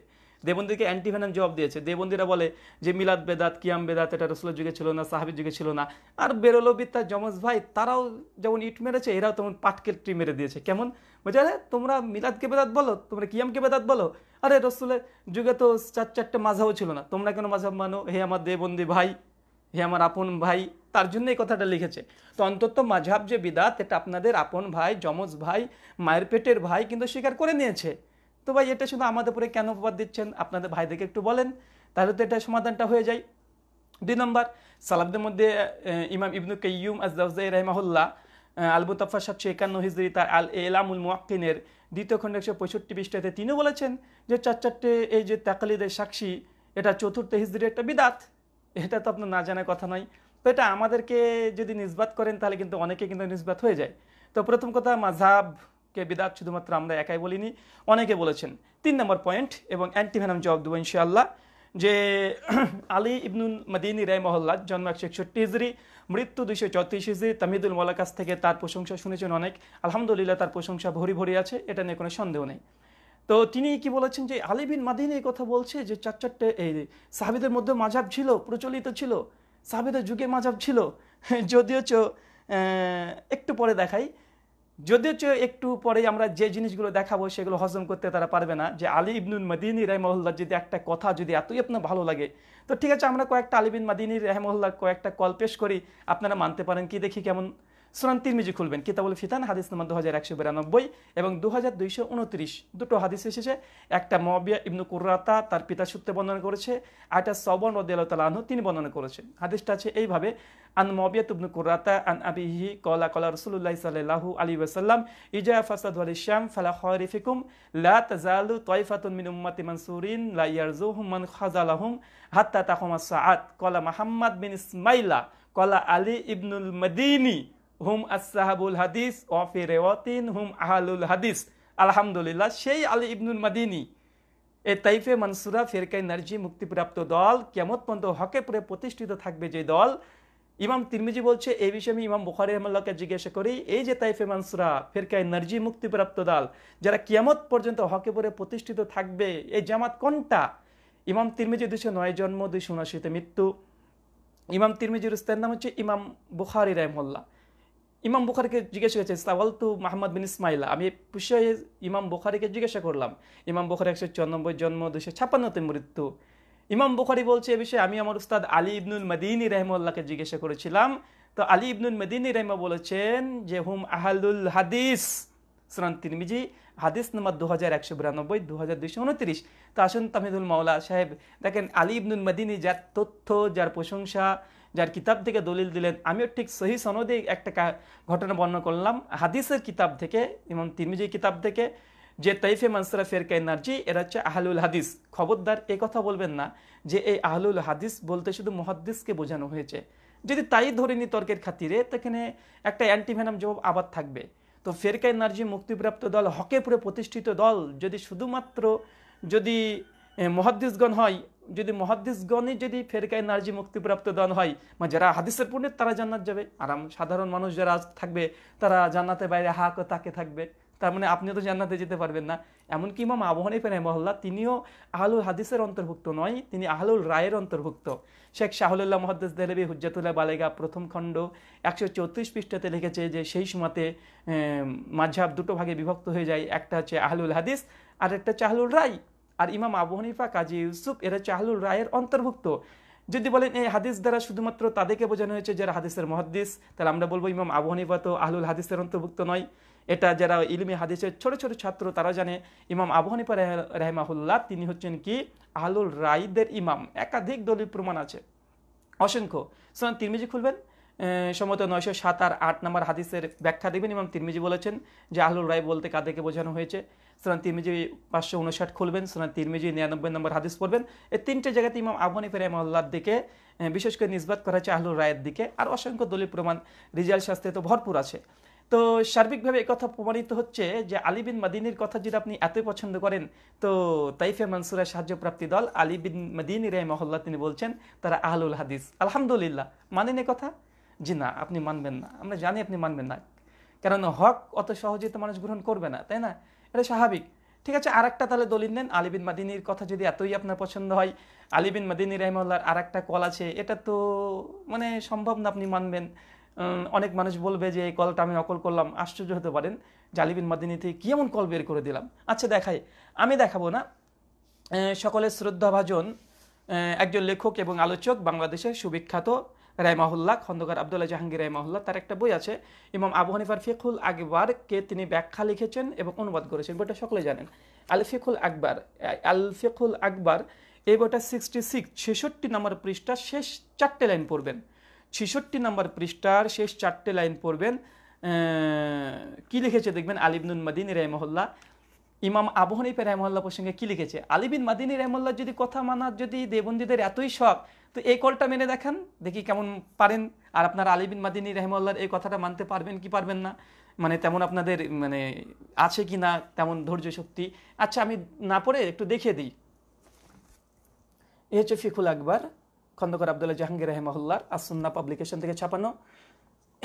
অ্যান্টি ভ্যানাম জবাব দিয়েছে দেবন্দিরা বলে যে মিলাদ বেদাত কিয়াম বেদাত এটা রসুলের যুগে ছিল না সাহাবির যুগে ছিল না আর বেরোলবিদ তার যমজ ভাই তারাও যেমন ইট মেরেছে এরাও তেমন পাটকেল ট্রি মেরে দিয়েছে কেমন বুঝলে আরে তোমরা মিলাদকে বেদাত বলো তোমরা কিয়ামকে বেদাত বলো আরে রসুলের যুগে তো চার চারটে মাঝাবও ছিল না তোমরা কেন মাঝাব মানো হে আমার দেবন্দি ভাই হে আমার আপন ভাই তার জন্য এই কথাটা লিখেছে তো অন্তত মাঝাব যে বিদাত এটা আপনাদের আপন ভাই যমজ ভাই মায়ের পেটের ভাই কিন্তু স্বীকার করে নিয়েছে তো ভাই এটা শুধু আমাদের উপরে কেন উপবাদ দিচ্ছেন আপনাদের ভাইদেরকে একটু বলেন তাহলে তো এটা সমাধানটা হয়ে যায় দুই নম্বর সালাবদের মধ্যে ইমাম ইবনু কৈম আজদাউজাই রহমাহুল্লাহ আলমুতাফা সাতশো একান্ন হিজরি তার আল এলামুল মোয়াক্কিনের দ্বিতীয় খণ্ড একশো পঁয়ষট্টি পৃষ্ঠাতে তিনিও বলেছেন যে চার চারটে এই যে তাকালিদের সাক্ষী এটা চতুর্থ হিজরির একটা বিদাত এটা তো আপনার না জানার কথা নয় তো এটা আমাদেরকে যদি নিসবাত করেন তাহলে কিন্তু অনেকে কিন্তু নিসবাত হয়ে যায় তো প্রথম কথা মাঝাবকে বিদাত শুধুমাত্র আমরা একাই বলিনি অনেকে বলেছেন তিন নম্বর পয়েন্ট এবং অ্যান্টিভেনাম জবাব দেবো ইনশাআল্লাহ যে আলী ইবনুল মদিনী রায় মহল্লার জন্ম একশো একষট্টি হিজড়ি মৃত্যু দুইশো চৌত্রিশ হিজড়ি তামিদুল মোল্লার কাছ থেকে তার প্রশংসা শুনেছেন অনেক আলহামদুলিল্লাহ তার প্রশংসা ভরি ভরি আছে এটা নিয়ে কোনো সন্দেহ নেই তো তিনি কি বলেছেন যে আলী বিন মাদিনী এই কথা বলছে যে চার চারটে এই সাহাবিদের মধ্যে মাঝাব ছিল প্রচলিত ছিল সাহাবিদের যুগে মাঝাব ছিল যদিও একটু পরে দেখাই যদিও একটু পরে আমরা যে জিনিসগুলো দেখাবো সেগুলো হজম করতে তারা পারবে না যে আলী ইবনুল মাদিনী রহমহল্লার যদি একটা কথা যদি এতই আপনার ভালো লাগে তো ঠিক আছে আমরা কয়েকটা আলিবিন মাদিনী রহমহল্লার কয়েকটা কল পেশ করি আপনারা মানতে পারেন কি দেখি কেমন সুনান তিরমিজি খুলবেন কিতাবুল ফিতান হাদিস নম্বর দু হাজার একশো বিরানব্বই এবং দু হাজার দুইশো উনত্রিশ দুটো হাদিস এসেছে একটা মবিয়া ইবনু কুর্রাতা তার পিতা সূত্রে বর্ণনা করেছে আটা সবন রদিয়াল তালাহ তিনি বর্ণনা করেছেন হাদিসটা আছে এইভাবে আন মবিয়া তুবনু কুর্রাতা আন আবিহি কলা কলা রসুল্লাহ সাল্লাহু আলী ওসাল্লাম ইজা ফাসাদ আলী শ্যাম ফালা খরিফিকুম লা তাজালু তয়ফাতুন মিন উম্মাতি মানসুরিন লা ইয়ারজু হুমান খাজালাহুম হাত্তা তাহমা সাআত কলা মাহাম্মাদ বিন ইসমাইলা কলা আলী ইবনুল মদিনী হুম আসাহাবুল হাদিস ওয়াফি রেওয়াতিন হুম আহালুল হাদিস আলহামদুলিল্লাহ সেই আলী ইবনুল মাদিনী এ তাইফে মানসুরা ফেরকাই নার্জি মুক্তিপ্রাপ্ত দল কেমত পন্ত হকে পরে প্রতিষ্ঠিত থাকবে যে দল ইমাম তিরমিজি বলছে এই বিষয়ে আমি ইমাম বুখারি রহমাল্লাহকে জিজ্ঞাসা করি এই যে তাইফে মানসুরা ফেরকাই নার্জি মুক্তিপ্রাপ্ত দল যারা কেমত পর্যন্ত হকে পরে প্রতিষ্ঠিত থাকবে এই জামাত কোনটা ইমাম তিরমিজি দুশো নয় জন্ম দুইশো উনআশিতে মৃত্যু ইমাম তিরমিজির উস্তার নাম হচ্ছে ইমাম বুখারি রহমল্লা ইমাম বুখারিকে জিজ্ঞাসা করেছে সাওয়াল তু মাহমদ বিন ইসমাইলা আমি পুষিয়ে ইমাম বুখারিকে জিজ্ঞাসা করলাম ইমাম বুখারি একশো চুরানব্বই জন্ম দুশো ছাপান্নতে মৃত্যু ইমাম বুখারি বলছে এ বিষয়ে আমি আমার উস্তাদ আলী ইবনুল মদিনী রহমল্লাহকে জিজ্ঞাসা করেছিলাম তো আলী ইবনুল মদিনী রহমা বলেছেন যে হুম আহালুল হাদিস সুরান তিরমিজি হাদিস নম্বর দু হাজার একশো বিরানব্বই দু হাজার দুশো উনত্রিশ তো আসুন তামিদুল মাওলা সাহেব দেখেন আলী ইবনুল মদিনী যার তথ্য যার প্রশংসা যার কিতাব থেকে দলিল দিলেন আমিও ঠিক সহি সনদে একটা ঘটনা বর্ণনা করলাম হাদিসের কিতাব থেকে এবং তিরমিজির কিতাব থেকে যে তাইফে মানসরা ফেরকা এনার্জি এরা হচ্ছে আহলুল হাদিস খবরদার এ কথা বলবেন না যে এই আহলুল হাদিস বলতে শুধু মহাদ্দিসকে বোঝানো হয়েছে যদি তাই ধরে নি তর্কের খাতিরে এখানে একটা অ্যান্টিভেনাম জবাব আবার থাকবে তো ফেরকা এনার্জি মুক্তিপ্রাপ্ত দল হকে পুরে প্রতিষ্ঠিত দল যদি শুধুমাত্র যদি মহাদ্দিসগণ হয় যদি মহাদ্দিসগণে যদি ফেরকায় নার্জি মুক্তিপ্রাপ্ত দান হয় মানে যারা হাদিসের পণ্ডিত তারা জান্নাত যাবে আর সাধারণ মানুষ যারা থাকবে তারা জান্নাতে বাইরে হাক তাকে থাকবে তার মানে আপনিও তো জান্নাতে যেতে পারবেন না এমনকি ইমাম আবহানি ফেন মহল্লা তিনিও আহলুল হাদিসের অন্তর্ভুক্ত নয় তিনি আহলুল রায়ের অন্তর্ভুক্ত শেখ শাহুল্লাহ মহাদ্দেস দেহলেবি হুজ্জাতুল্লাহ বালেগা প্রথম খণ্ড একশো চৌত্রিশ পৃষ্ঠাতে লিখেছে যে সেই সময়তে মাঝহাব দুটো ভাগে বিভক্ত হয়ে যায় একটা হচ্ছে আহলুল হাদিস আর একটা হচ্ছে আহলুল রায় আর ইমাম আবু হানিফা কাজী ইউসুফ এরা চাহলুল রায়ের অন্তর্ভুক্ত যদি বলেন এই হাদিস দ্বারা শুধুমাত্র তাদেরকে বোঝানো হয়েছে যারা হাদিসের মহাদিস তাহলে আমরা বলবো ইমাম আবু হানিফা তো আহলুল হাদিসের অন্তর্ভুক্ত নয় এটা যারা ইলমি হাদিসের ছোট ছোট ছাত্র তারা জানে ইমাম আবু হানিফা রেহমাহুল্লাহ তিনি হচ্ছেন কি আহলুল রাইদের ইমাম একাধিক দলিল প্রমাণ আছে অসংখ্য সুতরাং তিরমিজি খুলবেন সম্ভবত নয়শো সাত আর আট নম্বর হাদিসের ব্যাখ্যা দেবেন ইমাম তিরমিজি বলেছেন যে আহলুল রায় বলতে কাদেরকে বোঝানো হয়েছে সুনান তিরমিজি পাঁচশো উনষাট খুলবেন সুনান তিরমিজি নিরানব্বই নম্বর হাদিস পড়বেন এই তিনটে জায়গাতে ইমাম আবহানি মহল্লার দিকে বিশেষ করে নিষ্বাদ করা হয়েছে আহলুর রায়ের দিকে আর অসংখ্য দলীয় প্রমাণ রিজাল শাস্তে তো ভরপুর আছে তো সার্বিকভাবে কথা প্রমাণিত হচ্ছে যে আলী বিন মাদিনীর কথা যদি আপনি এতই পছন্দ করেন তো তাইফে মানসুরের সাহায্যপ্রাপ্তি দল আলী বিন মাদিনী রায় মহল্লা তিনি বলছেন তারা আহলুল হাদিস আলহামদুলিল্লাহ মানেন কথা জি না আপনি মানবেন না আমরা জানি আপনি মানবেন না কেননা হক অত সহজে তো মানুষ গ্রহণ করবে না তাই না এটা স্বাভাবিক ঠিক আছে আর একটা তাহলে দলিল নেন আলিবিন মাদিনীর কথা যদি এতই আপনার পছন্দ হয় আলিবিন মাদিনী রহমাল্লার আর একটা কল আছে এটা তো মানে সম্ভব না আপনি মানবেন অনেক মানুষ বলবে যে এই কলটা আমি অকল করলাম আশ্চর্য হতে পারেন যে আলিবিন মাদিনী থেকে কী এমন কল বের করে দিলাম আচ্ছা দেখাই আমি দেখাবো না সকলের শ্রদ্ধাভাজন একজন লেখক এবং আলোচক বাংলাদেশের সুবিখ্যাত রায়মাহুল্লাহ খন্দকার আবদুল্লাহ জাহাঙ্গীর রায়মাহুল্লাহ তার একটা বই আছে ইমাম আবু হানিফার ফিকুল কে তিনি ব্যাখ্যা লিখেছেন এবং অনুবাদ করেছেন বইটা সকলে জানেন আল ফিকুল আকবর আল ফিকুল আকবর এই বইটা সিক্সটি সিক্স ছেষট্টি নম্বর পৃষ্ঠার শেষ চারটে লাইন পড়বেন ছেষট্টি নম্বর পৃষ্ঠার শেষ চারটে লাইন পড়বেন কি লিখেছে দেখবেন আলিবনুল মদিন মহল্লা ইমাম আবু হানিফে রহমল্লা প্রসঙ্গে কি লিখেছে আলিবিন মাদিনী রহমল্লার যদি কথা মানার যদি দেবন্দীদের এতই শখ তো এই কলটা মেনে দেখেন দেখি কেমন পারেন আর আপনার আলিবিন মাদিনী রহমল্লার এই কথাটা মানতে পারবেন কি পারবেন না মানে তেমন আপনাদের মানে আছে কি না তেমন ধৈর্য শক্তি আচ্ছা আমি না পড়ে একটু দেখিয়ে দিই এ হচ্ছে ফিকুল আকবর খন্দকর আবদুল্লাহ জাহাঙ্গীর রহমহল্লার আসন্না পাবলিকেশন থেকে ছাপানো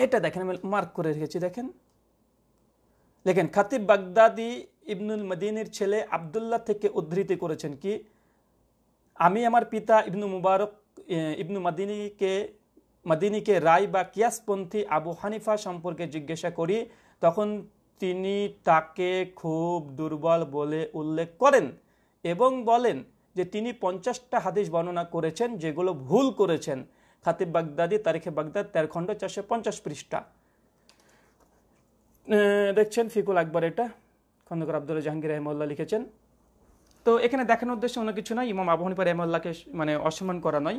এটা দেখেন আমি মার্ক করে রেখেছি দেখেন দেখেন খাতিব বাগদাদি ইবনুল মদিনের ছেলে আবদুল্লাহ থেকে উদ্ধৃতি করেছেন কি আমি আমার পিতা ইবনু মুবারক ইবনু মাদিনীকে মাদিনীকে রায় বা কিয়াসপন্থী আবু হানিফা সম্পর্কে জিজ্ঞাসা করি তখন তিনি তাকে খুব দুর্বল বলে উল্লেখ করেন এবং বলেন যে তিনি পঞ্চাশটা হাদিস বর্ণনা করেছেন যেগুলো ভুল করেছেন খাতিব বাগদাদি তারিখে বাগদাদ তের খণ্ড চারশো পঞ্চাশ পৃষ্ঠা দেখছেন ফিকুল আকবর এটা খন্দকার আব্দুল্লাহ জাহাঙ্গীর রহমল্লা লিখেছেন তো এখানে দেখানোর উদ্দেশ্যে অন্য কিছু নয় ইমাম আবু হানিফা রহমল্লাকে মানে অসম্মান করা নয়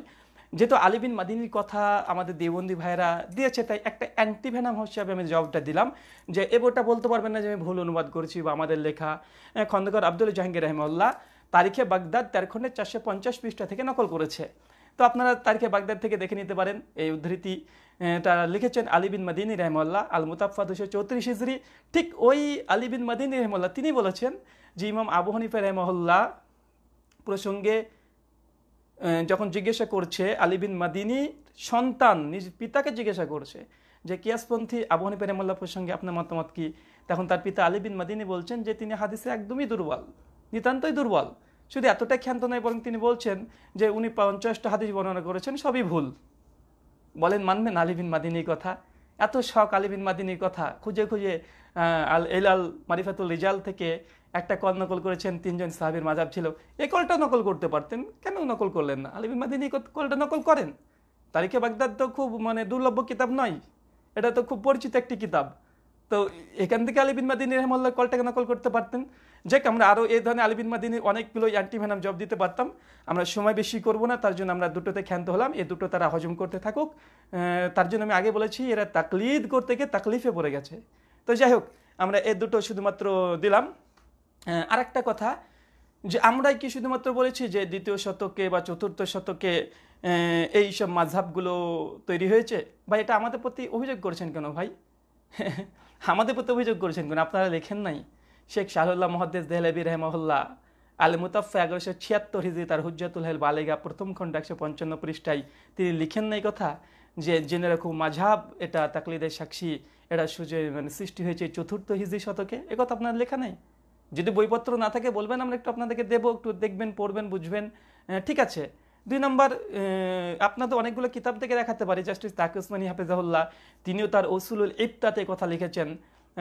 যেহেতু আলিবিন মাদিনীর কথা আমাদের দেবন্দী ভাইরা দিয়েছে তাই একটা অ্যান্টিভেনাম হিসাবে আমি জবাবটা দিলাম যে এবটা বলতে পারবেন না যে আমি ভুল অনুবাদ করছি বা আমাদের লেখা খন্দকার আব্দুল জাহাঙ্গীর রহমল্লা তারিখে বাগদাদ তেরো চারশো পঞ্চাশ পৃষ্ঠা থেকে নকল করেছে তো আপনারা তারিখে বাগদাদ থেকে দেখে নিতে পারেন এই উদ্ধৃতি তারা লিখেছেন আলিবিন মাদিনী রহমাল্লাহ আল মুতাফা দুশো চৌত্রিশ হিজরি ঠিক ওই আলিবিন মাদিনী রহমাল্লাহ তিনি বলেছেন যে ইমাম আবু হানিফা রহমহল্লা প্রসঙ্গে যখন জিজ্ঞাসা করছে আলিবিন মাদিনী সন্তান নিজ পিতাকে জিজ্ঞাসা করছে যে কিয়াসপন্থী আবু হানিফা রহমাল্লাহ প্রসঙ্গে আপনার মতামত কী তখন তার পিতা আলিবিন মাদিনী বলছেন যে তিনি হাদিসে একদমই দুর্বল নিতান্তই দুর্বল শুধু এতটাই ক্ষান্ত নয় বরং তিনি বলছেন যে উনি পঞ্চাশটা হাদিস বর্ণনা করেছেন সবই ভুল বলেন মানবেন আলিবিন মাদিনীর কথা এত শখ আলিবিন মাদিনীর কথা খুঁজে খুঁজে আল এলাল মারিফাতুল রিজাল থেকে একটা কল নকল করেছেন তিনজন সাহাবির মাজাব ছিল এই কলটা নকল করতে পারতেন কেন নকল করলেন না আলিবিন মাদিনী কলটা নকল করেন তারিখে বাগদাদ তো খুব মানে দুর্লভ্য কিতাব নয় এটা তো খুব পরিচিত একটি কিতাব তো এখান থেকে আলিবিন মাদিনী রহমল্লা কলটাকে নকল করতে পারতেন যে আমরা আরও এই ধরনের আলিবিন মাদিনীর অনেকগুলো অ্যান্টিভেনাম জব দিতে পারতাম আমরা সময় বেশি করব না তার জন্য আমরা দুটোতে ক্ষান্ত হলাম এ দুটো তারা হজম করতে থাকুক তার জন্য আমি আগে বলেছি এরা তাকলিদ করতে গিয়ে তাকলিফে পড়ে গেছে তো যাই হোক আমরা এ দুটো শুধুমাত্র দিলাম আর একটা কথা যে আমরাই কি শুধুমাত্র বলেছি যে দ্বিতীয় শতকে বা চতুর্থ শতকে এই সব মাঝহাবগুলো তৈরি হয়েছে ভাই এটা আমাদের প্রতি অভিযোগ করছেন কেন ভাই আমাদের প্রতি অভিযোগ করছেন কেন আপনারা লেখেন নাই শেখ শাহুল্লাহ মহাদ্দেশ দেহলেবি রহমহল্লা আল মুতাফা এগারোশো ছিয়াত্তর হিজি তার হুজ্জাতুল হেল বালেগা প্রথম খণ্ড একশো পঞ্চান্ন পৃষ্ঠায় তিনি লিখেন নাই কথা যে জেনে রাখো মাঝাব এটা তাকলিদের সাক্ষী এটা সুযে মানে সৃষ্টি হয়েছে চতুর্থ হিজি শতকে একথা আপনার লেখা নেই যদি বইপত্র না থাকে বলবেন আমরা একটু আপনাদেরকে দেবো একটু দেখবেন পড়বেন বুঝবেন ঠিক আছে দুই নম্বর আপনাদের অনেকগুলো কিতাব থেকে দেখাতে পারি জাস্টিস তাকে উসমানী হাফেজাহুল্লাহ তিনিও তার ওসুলুল ইফতাতে কথা লিখেছেন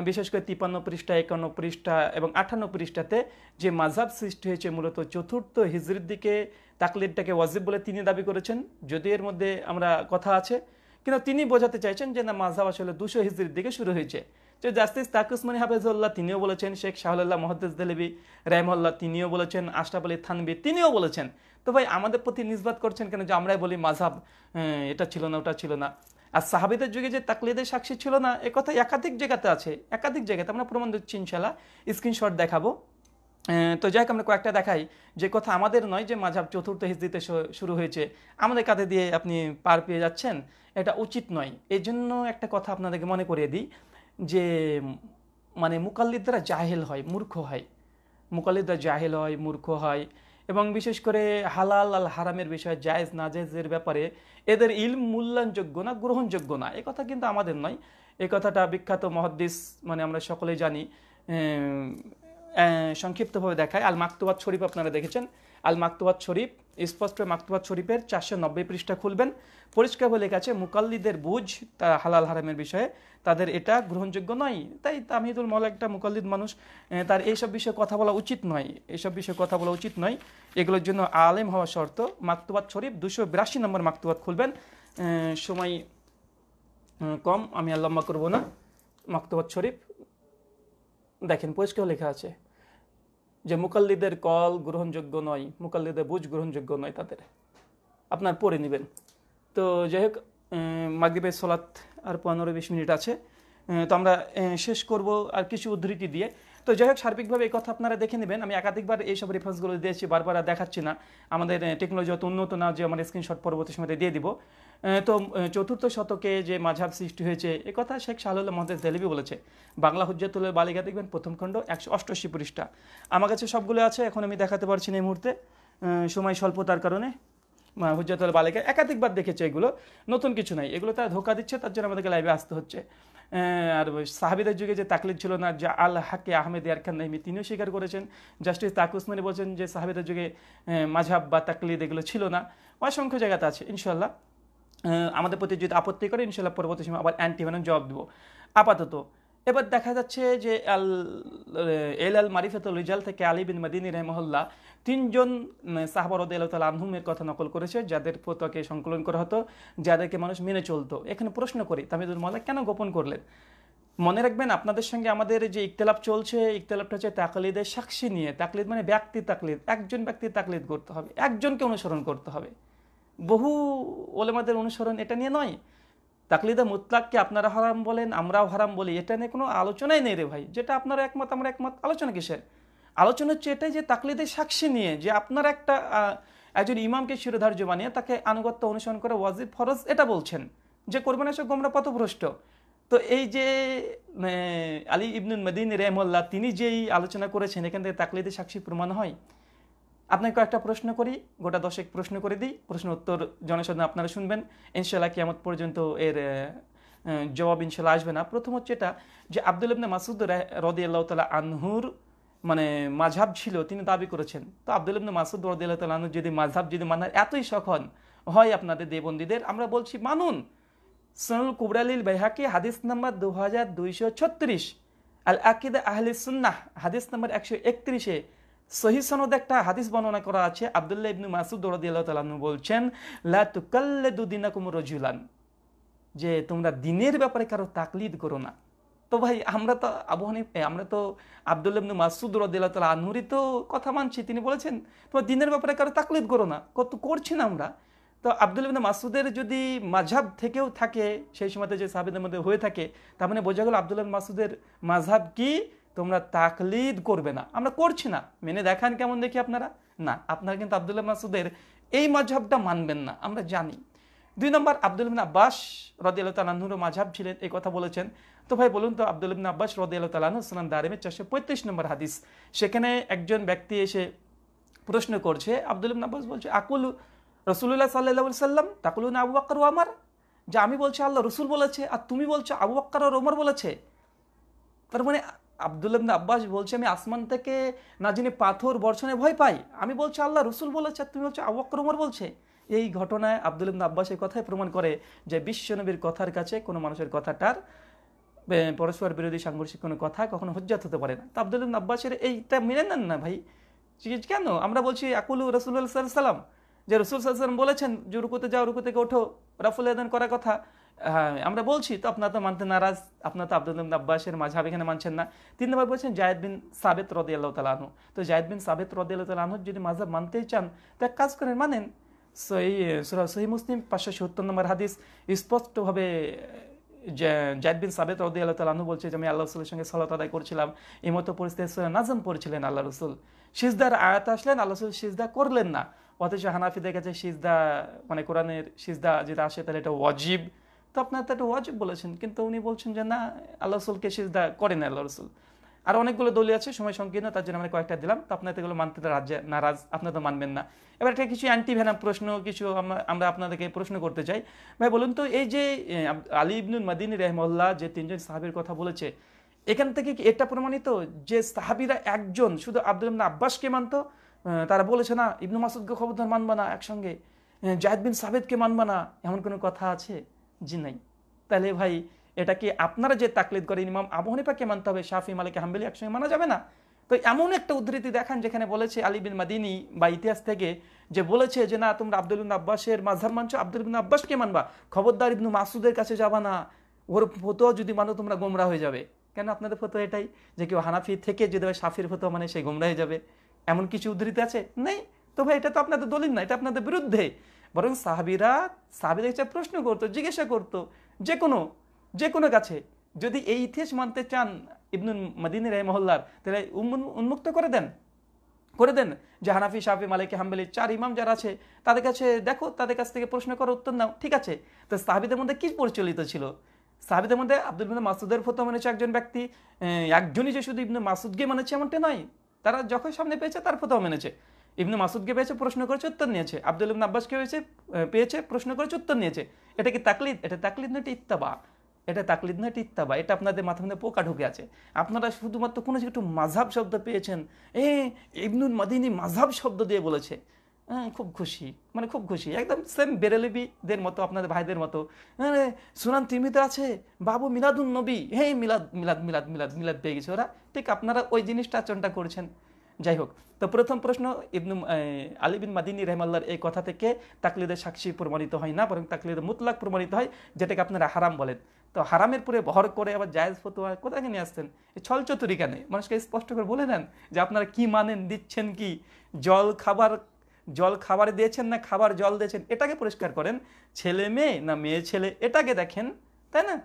বিশেষ করে তিপান্ন পৃষ্ঠা একান্ন পৃষ্ঠা এবং আঠান্ন পৃষ্ঠাতে যে মাঝাব সৃষ্টি হয়েছে মূলত চতুর্থ হিজরির দিকে তাকলিদটাকে ওয়াজিব বলে তিনি দাবি করেছেন যদি এর মধ্যে আমরা কথা আছে কিন্তু তিনি বোঝাতে চাইছেন যে না মাঝাব আসলে দুশো হিজরির দিকে শুরু হয়েছে যে জাস্টিস তাকুসমানি হাফেজুল্লাহ তিনিও বলেছেন শেখ শাহুল্লাহ মহাদ্দেজ দেলেবি রহমল্লাহ তিনিও বলেছেন আশরাফ আলী থানবি তিনিও বলেছেন তো ভাই আমাদের প্রতি নিষ্বাদ করছেন কেন যে আমরাই বলি মাঝাব এটা ছিল না ওটা ছিল না আর সাহাবিদের যুগে যে তাকলিদের সাক্ষী ছিল না এ কথা একাধিক জায়গাতে আছে একাধিক জায়গাতে আমরা প্রমাণ দিচ্ছি ইনশাল্লাহ স্ক্রিনশট দেখাবো তো যাই হোক আমরা কয়েকটা দেখাই যে কথা আমাদের নয় যে মাঝাব চতুর্থ হিজড়িতে শুরু হয়েছে আমাদের কাঁধে দিয়ে আপনি পার পেয়ে যাচ্ছেন এটা উচিত নয় এই জন্য একটা কথা আপনাদেরকে মনে করিয়ে দিই যে মানে মুকাল্লিদরা জাহেল হয় মূর্খ হয় মুকাল্লিদরা জাহেল হয় মূর্খ হয় এবং বিশেষ করে হালাল আল হারামের বিষয়ে জায়েজ নাজেজের ব্যাপারে এদের ইল মূল্যায়নযোগ্য না গ্রহণযোগ্য না এ কথা কিন্তু আমাদের নয় এ কথাটা বিখ্যাত মহাদ্দিস মানে আমরা সকলেই জানি সংক্ষিপ্তভাবে দেখায় আল মাকতুবাদ শরীফ আপনারা দেখেছেন আল মাকতুবাদ শরীফ স্পষ্ট মাকতুবাদ শরীফের চারশো নব্বই পৃষ্ঠা খুলবেন পরিষ্কার বলে গেছে মুকাল্লিদের বুঝ তা হালাল হারামের বিষয়ে তাদের এটা গ্রহণযোগ্য নয় তাই তামিদুল মল একটা মুকাল্লিদ মানুষ তার এইসব বিষয়ে কথা বলা উচিত নয় এইসব বিষয়ে কথা বলা উচিত নয় এগুলোর জন্য আলেম হওয়া শর্ত মাকতুবাদ শরীফ দুশো বিরাশি নম্বর মাকতুবাদ খুলবেন সময় কম আমি আর লম্বা করবো না মাকতুবাদ শরীফ দেখেন পরিষ্কার লেখা আছে যে মুকাল্লিদের কল গ্রহণযোগ্য নয় মুকাল্লিদের বুঝ গ্রহণযোগ্য নয় তাদের আপনার পড়ে নেবেন তো যাই হোক মাগদীপের সলাৎ আর পনেরো বিশ মিনিট আছে তো আমরা শেষ করব আর কিছু উদ্ধৃতি দিয়ে তো যাই হোক সার্বিকভাবে এই কথা আপনারা দেখে নেবেন আমি একাধিকবার এইসব রেফারেন্সগুলো দিয়েছি বারবার দেখাচ্ছি না আমাদের টেকনোলজি অত উন্নত না যে আমার স্ক্রিনশট পরবর্তী সময়তে দিয়ে দিব তো চতুর্থ শতকে যে মাঝাব সৃষ্টি হয়েছে এ কথা শেখ শাহুল্লাহ মহাদেশ দেলিবি বলেছে বাংলা হুজ্জাতুলের বালিকা দেখবেন প্রথম খণ্ড একশো অষ্টশি পৃষ্ঠা আমার কাছে সবগুলো আছে এখন আমি দেখাতে পারছি না এই মুহূর্তে সময় স্বল্পতার কারণে হুজ্জাতুল বালিকা একাধিকবার দেখেছে এগুলো নতুন কিছু নাই এগুলো তারা ধোকা দিচ্ছে তার জন্য আমাদেরকে লাইভে আসতে হচ্ছে আর সাহাবিদের যুগে যে তাকলিদ ছিল না যে আল হাকে আহমেদ ইয়ার খান তিনিও স্বীকার করেছেন জাস্টিস তাকুসমানি বলছেন যে সাহাবিদের যুগে মাঝাব বা তাকলিদ এগুলো ছিল না অসংখ্য জায়গাতে আছে ইনশাল্লাহ আমাদের প্রতি যদি আপত্তি করে ইনশাল্লাহ পরবর্তী সময় আবার অ্যান্টিভেনম জবাব দেবো আপাতত এবার দেখা যাচ্ছে যে আল এল আল মারিফাতুল রিজাল থেকে আলী বিন মদিনী রহমহল্লা তিনজন সাহাবরদ এলতাল আনহুমের কথা নকল করেছে যাদের পোতাকে সংকলন করা হতো যাদেরকে মানুষ মেনে চলতো এখানে প্রশ্ন করি তামিদুল মহল্লা কেন গোপন করলেন মনে রাখবেন আপনাদের সঙ্গে আমাদের যে ইকতলাপ চলছে ইকতলাপটা হচ্ছে তাকলিদের সাক্ষী নিয়ে তাকলিদ মানে ব্যক্তি তাকলিদ একজন ব্যক্তির তাকলিদ করতে হবে একজনকে অনুসরণ করতে হবে বহু ওলেমাদের অনুসরণ এটা নিয়ে নয় তাকলিদা মুতলাককে আপনারা হারাম বলেন আমরাও হারাম বলি এটা নিয়ে কোনো আলোচনাই নেই রে ভাই যেটা আপনারা একমত আমরা একমত আলোচনা কিসের আলোচনা হচ্ছে এটাই যে তাকলিদে সাক্ষী নিয়ে যে আপনার একটা একজন ইমামকে শিরোধার্য বানিয়ে তাকে আনুগত্য অনুসরণ করে ওয়াজিব ফরজ এটা বলছেন যে করবেন এসব গোমরা পথভ্রষ্ট তো এই যে আলী ইবনুল মদিন রেহমল্লা তিনি যেই আলোচনা করেছেন এখান থেকে তাকলিদে সাক্ষী প্রমাণ হয় আপনাকে কয়েকটা প্রশ্ন করি গোটা দশেক প্রশ্ন করে দিই প্রশ্ন উত্তর জনসাধারণ আপনারা শুনবেন ইনশাল্লাহ কিয়ামত পর্যন্ত এর জবাব ইনশাল্লাহ আসবে না প্রথম হচ্ছে এটা যে আব্দুল ইবনে মাসুদ রদি আল্লাহ তালা আনহুর মানে মাঝাব ছিল তিনি দাবি করেছেন তো আব্দুল ইবনে মাসুদ রদি আল্লাহ তালা আনহুর যদি মাঝাব যদি মানার এতই সখন হয় আপনাদের দেবন্দীদের আমরা বলছি মানুন সনুল কুবরালিল বেহাকি হাদিস নাম্বার দু হাজার দুইশো ছত্রিশ আল আকিদা আহলে সুন্নাহ হাদিস নাম্বার একশো একত্রিশে সহি সনদ একটা হাদিস বর্ণনা করা আছে আবদুল্লাহ ইবনু মাসুদ রদিয়াল্লাহ তালানু বলছেন লা দুদিনা কুমু রজুলান যে তোমরা দিনের ব্যাপারে কারো তাকলিদ করো না তো ভাই আমরা তো আবহানি আমরা তো আবদুল্লা ইবনু মাসুদ রদিয়াল্লাহ তালা আনহুরি তো কথা মানছি তিনি বলেছেন তোমরা দিনের ব্যাপারে কারো তাকলিদ করো না কত করছি না আমরা তো আব্দুল ইবিন মাসুদের যদি মাঝাব থেকেও থাকে সেই সময়তে যে সাহাবিদের মধ্যে হয়ে থাকে তার মানে বোঝা গেল আবদুল্লাহ মাসুদের মাঝাব কি তোমরা তাকলিদ করবে না আমরা করছি না মেনে দেখান কেমন দেখি আপনারা না আপনারা কিন্তু আবদুল্লাহ মাসুদের এই মাঝহবটা মানবেন না আমরা জানি দুই নম্বর আব্দুল ইবিন আব্বাস রদিয়াল তালাহুর মাঝাব ছিলেন এই কথা বলেছেন তো ভাই বলুন তো আব্দুল ইবিন আব্বাস আল্লাহ তালাহু সালাম দারিমের চারশো পঁয়ত্রিশ নম্বর হাদিস সেখানে একজন ব্যক্তি এসে প্রশ্ন করছে আব্দুল ইবিন আব্বাস বলছে আকুল রসুল্লাহ সাল্লাহ সাল্লাম তাকুলুন আবু আকর ও আমার যে আমি বলছি আল্লাহ রসুল বলেছে আর তুমি বলছো আবু আকর ওমর বলেছে তার মানে আবদুল্লাহ আব্বাস বলছে আমি আসমান থেকে না যিনি পাথর বর্ষণে ভয় পাই আমি বলছি আল্লাহ রসুল বলেছে তুমি হচ্ছে আবাক্রমর বলছে এই ঘটনায় আবদুল আব্বাস আব্বাসের কথাই প্রমাণ করে যে বিশ্বনবীর কথার কাছে কোনো মানুষের কথাটার পরস্পর বিরোধী সাংঘর্ষিক কোনো কথা কখনো হজ্জাত হতে পারে না তো আবদুল আব্বাসের এইটা মেনে নেন না ভাই কেন আমরা বলছি আকুল রসুল্লাহ সাল্লাম যে রসুল সাল্লাম বলেছেন যে রুকুতে যাও রুকুতে ওঠো রাফুল আদান করার কথা হ্যাঁ আমরা বলছি তো আপনারা তো মানতে নারাজ আপনার তো আব্দুল আব্বাসের মাঝহাব এখানে মানছেন না তিন নম্বর বলছেন জায়দ বিন সাবেত রদি আল্লাহ আনু তো জায়দ বিন সাবেত রদি আল্লাহ তালাহুর যদি মাঝহাব মানতেই চান তো এক কাজ করেন মানেন সই সহি মুসলিম পাঁচশো সত্তর নম্বর হাদিস স্পষ্টভাবে জায়দ বিন সাবেদ রদি আল্লাহ তালু বলছে যে আমি আল্লাহ রসুলের সঙ্গে সলাত আদায় করছিলাম এই মতো পরিস্থিতি নাজম পড়ছিলেন আল্লাহ রসুল সিজদার আয়াত আসলেন আল্লাহ রসুল সিজদা করলেন না অথচ হানাফিদের কাছে সিজদা মানে কোরআনের সিজদা যেটা আসে তাহলে এটা ওয়াজিব তো আপনার তো একটা ওয়াজিব বলেছেন কিন্তু উনি বলছেন যে না আল্লাহ রসুলকে সিজদা করে না আল্লাহ রসুল আর অনেকগুলো দলি আছে সময় সংকীর্ণ তার জন্য আমরা কয়েকটা দিলাম তো আপনার এগুলো মানতে তো রাজ্যে নারাজ আপনার তো মানবেন না এবার একটা কিছু অ্যান্টি ভ্যানাম প্রশ্ন কিছু আমরা আমরা আপনাদেরকে প্রশ্ন করতে চাই ভাই বলুন তো এই যে আলী ইবনুল মাদিনী রেহমল্লা যে তিনজন সাহাবির কথা বলেছে এখান থেকে কি এটা প্রমাণিত যে সাহাবিরা একজন শুধু আব্দুল ইবনা আব্বাসকে মানত তারা বলেছে না ইবনু মাসুদকে খবরদার মানবা না একসঙ্গে জাহেদ বিন সাবেদকে মানবা না এমন কোনো কথা আছে জি নাই তাহলে ভাই এটা কি আপনারা যে তাকলিদ করে ইমাম আবু হানিফাকে মানতে হবে শাফি মালিক হাম্বেলি একসঙ্গে মানা যাবে না তো এমন একটা উদ্ধৃতি দেখান যেখানে বলেছে আলী বিন মাদিনী বা ইতিহাস থেকে যে বলেছে যে না তোমরা আব্দুল আব্বাসের মাঝার মানছো আব্দুল বিন আব্বাসকে মানবা খবরদার ইবনু মাসুদের কাছে যাবা না ওর ফতোয়া যদি মানো তোমরা গোমরা হয়ে যাবে কেন আপনাদের ফতোয়া এটাই যে কেউ হানাফি থেকে যদি সাফির ফতোয়া মানে সে গোমরা হয়ে যাবে এমন কিছু উদ্ধৃতি আছে নেই তো ভাই এটা তো আপনাদের দলিল না এটা আপনাদের বিরুদ্ধে বরং সাহাবিরা সাহাবিরা হিসেবে প্রশ্ন করতো জিজ্ঞাসা করত যে কোনো যে কোনো কাছে যদি এই ইতিহাস মানতে চান ইবনুল রায় রহমহল্লার তাহলে উন্মুক্ত করে দেন করে দেন যে হানাফি সাহাবি মালিক হাম্বেলি চার ইমাম যারা আছে তাদের কাছে দেখো তাদের কাছ থেকে প্রশ্ন করার উত্তর নাও ঠিক আছে তো সাহাবিদের মধ্যে কী পরিচালিত ছিল সাহাবিদের মধ্যে আব্দুল মিন মাসুদের ফতো মেনেছে একজন ব্যক্তি একজনই যে শুধু ইবনুল মাসুদকে মানেছে এমনটা নয় তারা যখন সামনে পেয়েছে তার ফতো মেনেছে ইবনু মাসুদকে পেয়েছে প্রশ্ন করেছে উত্তর নিয়েছে আব্দুল ইবন আব্বাসকে হয়েছে পেয়েছে প্রশ্ন করেছে উত্তর নিয়েছে এটা কি তাকলিদ এটা তাকলিদ না এটা ইত্তাবা এটা তাকলিদ না এটা ইত্তাবা এটা আপনাদের মাথার মধ্যে পোকা ঢুকে আছে আপনারা শুধুমাত্র কোনো একটু মাঝাব শব্দ পেয়েছেন এ ইবনুল মাদিনী মাঝাব শব্দ দিয়ে বলেছে হ্যাঁ খুব খুশি মানে খুব খুশি একদম সেম বেরেলিবিদের মতো আপনাদের ভাইদের মতো হ্যাঁ সুনান তিমিতে আছে বাবু মিলাদুন নবী হ্যাঁ মিলাদ মিলাদ মিলাদ মিলাদ মিলাদ পেয়ে গেছে ওরা ঠিক আপনারা ওই জিনিসটা আচরণটা করছেন যাই হোক তো প্রথম প্রশ্ন ইবনু আলিবিন মাদিনী রহমাল্লার এই কথা থেকে তাকলিদের সাক্ষী প্রমাণিত হয় না বরং তাকলিদের মুতলাক প্রমাণিত হয় যেটাকে আপনারা হারাম বলেন তো হারামের পরে ভর করে আবার জায়েজ ফতোয়া কোথায় নিয়ে আসতেন ছল চতুরি কেন মানুষকে স্পষ্ট করে বলে দেন যে আপনারা কি মানেন দিচ্ছেন কি জল খাবার জল খাবার দিয়েছেন না খাবার জল দিয়েছেন এটাকে পরিষ্কার করেন ছেলে মেয়ে না মেয়ে ছেলে এটাকে দেখেন তাই না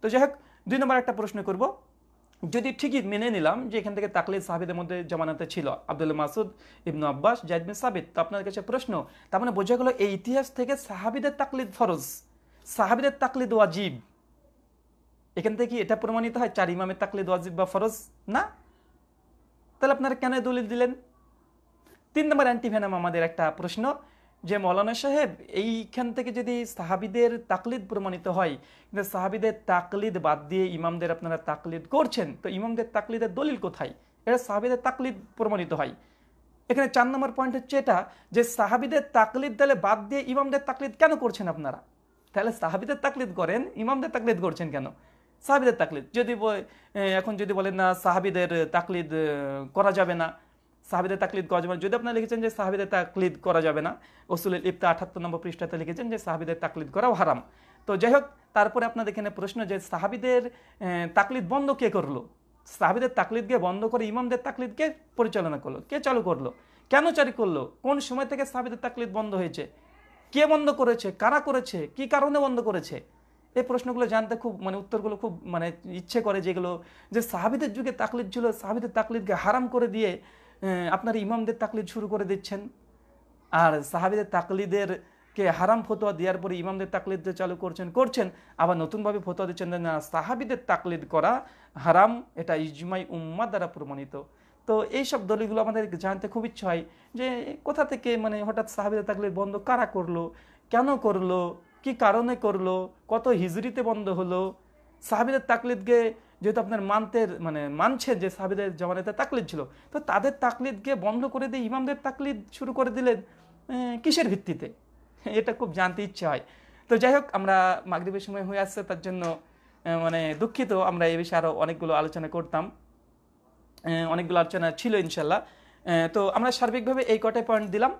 তো যাই হোক দুই নম্বর একটা প্রশ্ন করবো যদি ঠিকই মেনে নিলাম যে এখান থেকে তাকলিদ সাহাবিদের মধ্যে জমানাতে ছিল আব্দুল মাসুদ ইবনু আব্বাস জাহিদ সাবিদ তো আপনার কাছে প্রশ্ন তার মানে বোঝা গেল এই ইতিহাস থেকে সাহাবিদের তাকলিদ ফরজ সাহাবিদের তাকলিদ ওয়াজিব এখান থেকে এটা প্রমাণিত হয় চার ইমামের তাকলিদ ওয়াজিব বা ফরজ না তাহলে আপনারা কেন দলিল দিলেন তিন নম্বর অ্যান্টিভেনাম আমাদের একটা প্রশ্ন যে মৌলানা সাহেব এইখান থেকে যদি সাহাবিদের তাকলিদ প্রমাণিত হয় কিন্তু সাহাবিদের তাকলিদ বাদ দিয়ে ইমামদের আপনারা তাকলিদ করছেন তো ইমামদের তাকলিদের দলিল কোথায় এটা সাহাবিদের তাকলিদ প্রমাণিত হয় এখানে চার নম্বর পয়েন্ট হচ্ছে এটা যে সাহাবিদের তাকলিদ তাহলে বাদ দিয়ে ইমামদের তাকলিদ কেন করছেন আপনারা তাহলে সাহাবিদের তাকলিদ করেন ইমামদের তাকলিদ করছেন কেন সাহাবিদের তাকলিদ যদি এখন যদি বলেন না সাহাবিদের তাকলিদ করা যাবে না সাহাবিদে তাকলিদ করা যাবে না যদি আপনারা লিখেছেন যে সাহাবিদে তাকলিদ করা যাবে না ওসুলের ইফতা আঠাত্তর নম্বর পৃষ্ঠাতে লিখেছেন যে সাহাবিদের তাকলিদ করাও হারাম তো যাই হোক তারপরে আপনাদের এখানে প্রশ্ন যে সাহাবিদের তাকলিদ বন্ধ কে করলো সাহাবিদের তাকলিদকে বন্ধ করে ইমামদের তাকলিদকে পরিচালনা করলো কে চালু করলো কেন চালু করলো কোন সময় থেকে সাহাবিদের তাকলিদ বন্ধ হয়েছে কে বন্ধ করেছে কারা করেছে কি কারণে বন্ধ করেছে এই প্রশ্নগুলো জানতে খুব মানে উত্তরগুলো খুব মানে ইচ্ছে করে যেগুলো যে সাহাবিদের যুগে তাকলিদ ছিল সাহাবিদের তাকলিদকে হারাম করে দিয়ে আপনার ইমামদের তাকলিদ শুরু করে দিচ্ছেন আর সাহাবিদের তাকলিদের কে হারাম ফতোয়া দেওয়ার পরে ইমামদের তাকলিদ চালু করছেন করছেন আবার নতুনভাবে ফতোয়া দিচ্ছেন না সাহাবিদের তাকলিদ করা হারাম এটা ইজমাই উম্মা দ্বারা প্রমাণিত তো এইসব দলিগুলো আমাদের জানতে খুব ইচ্ছা হয় যে কোথা থেকে মানে হঠাৎ সাহাবিদের তাকলিদ বন্ধ কারা করলো কেন করলো কি কারণে করলো কত হিজড়িতে বন্ধ হলো সাহাবিদের তাকলিদকে যেহেতু আপনার মানতে মানে মানছে যে সাবিদের জামানেতে তাকলিদ ছিল তো তাদের তাকলিদকে বন্ধ করে দিয়ে ইমামদের তাকলিদ শুরু করে দিলেন কিসের ভিত্তিতে এটা খুব জানতে ইচ্ছে হয় তো যাই হোক আমরা মাগরীবের সময় হয়ে আসছে তার জন্য মানে দুঃখিত আমরা এই বিষয়ে আরও অনেকগুলো আলোচনা করতাম অনেকগুলো আলোচনা ছিল ইনশাল্লাহ তো আমরা সার্বিকভাবে এই কটাই পয়েন্ট দিলাম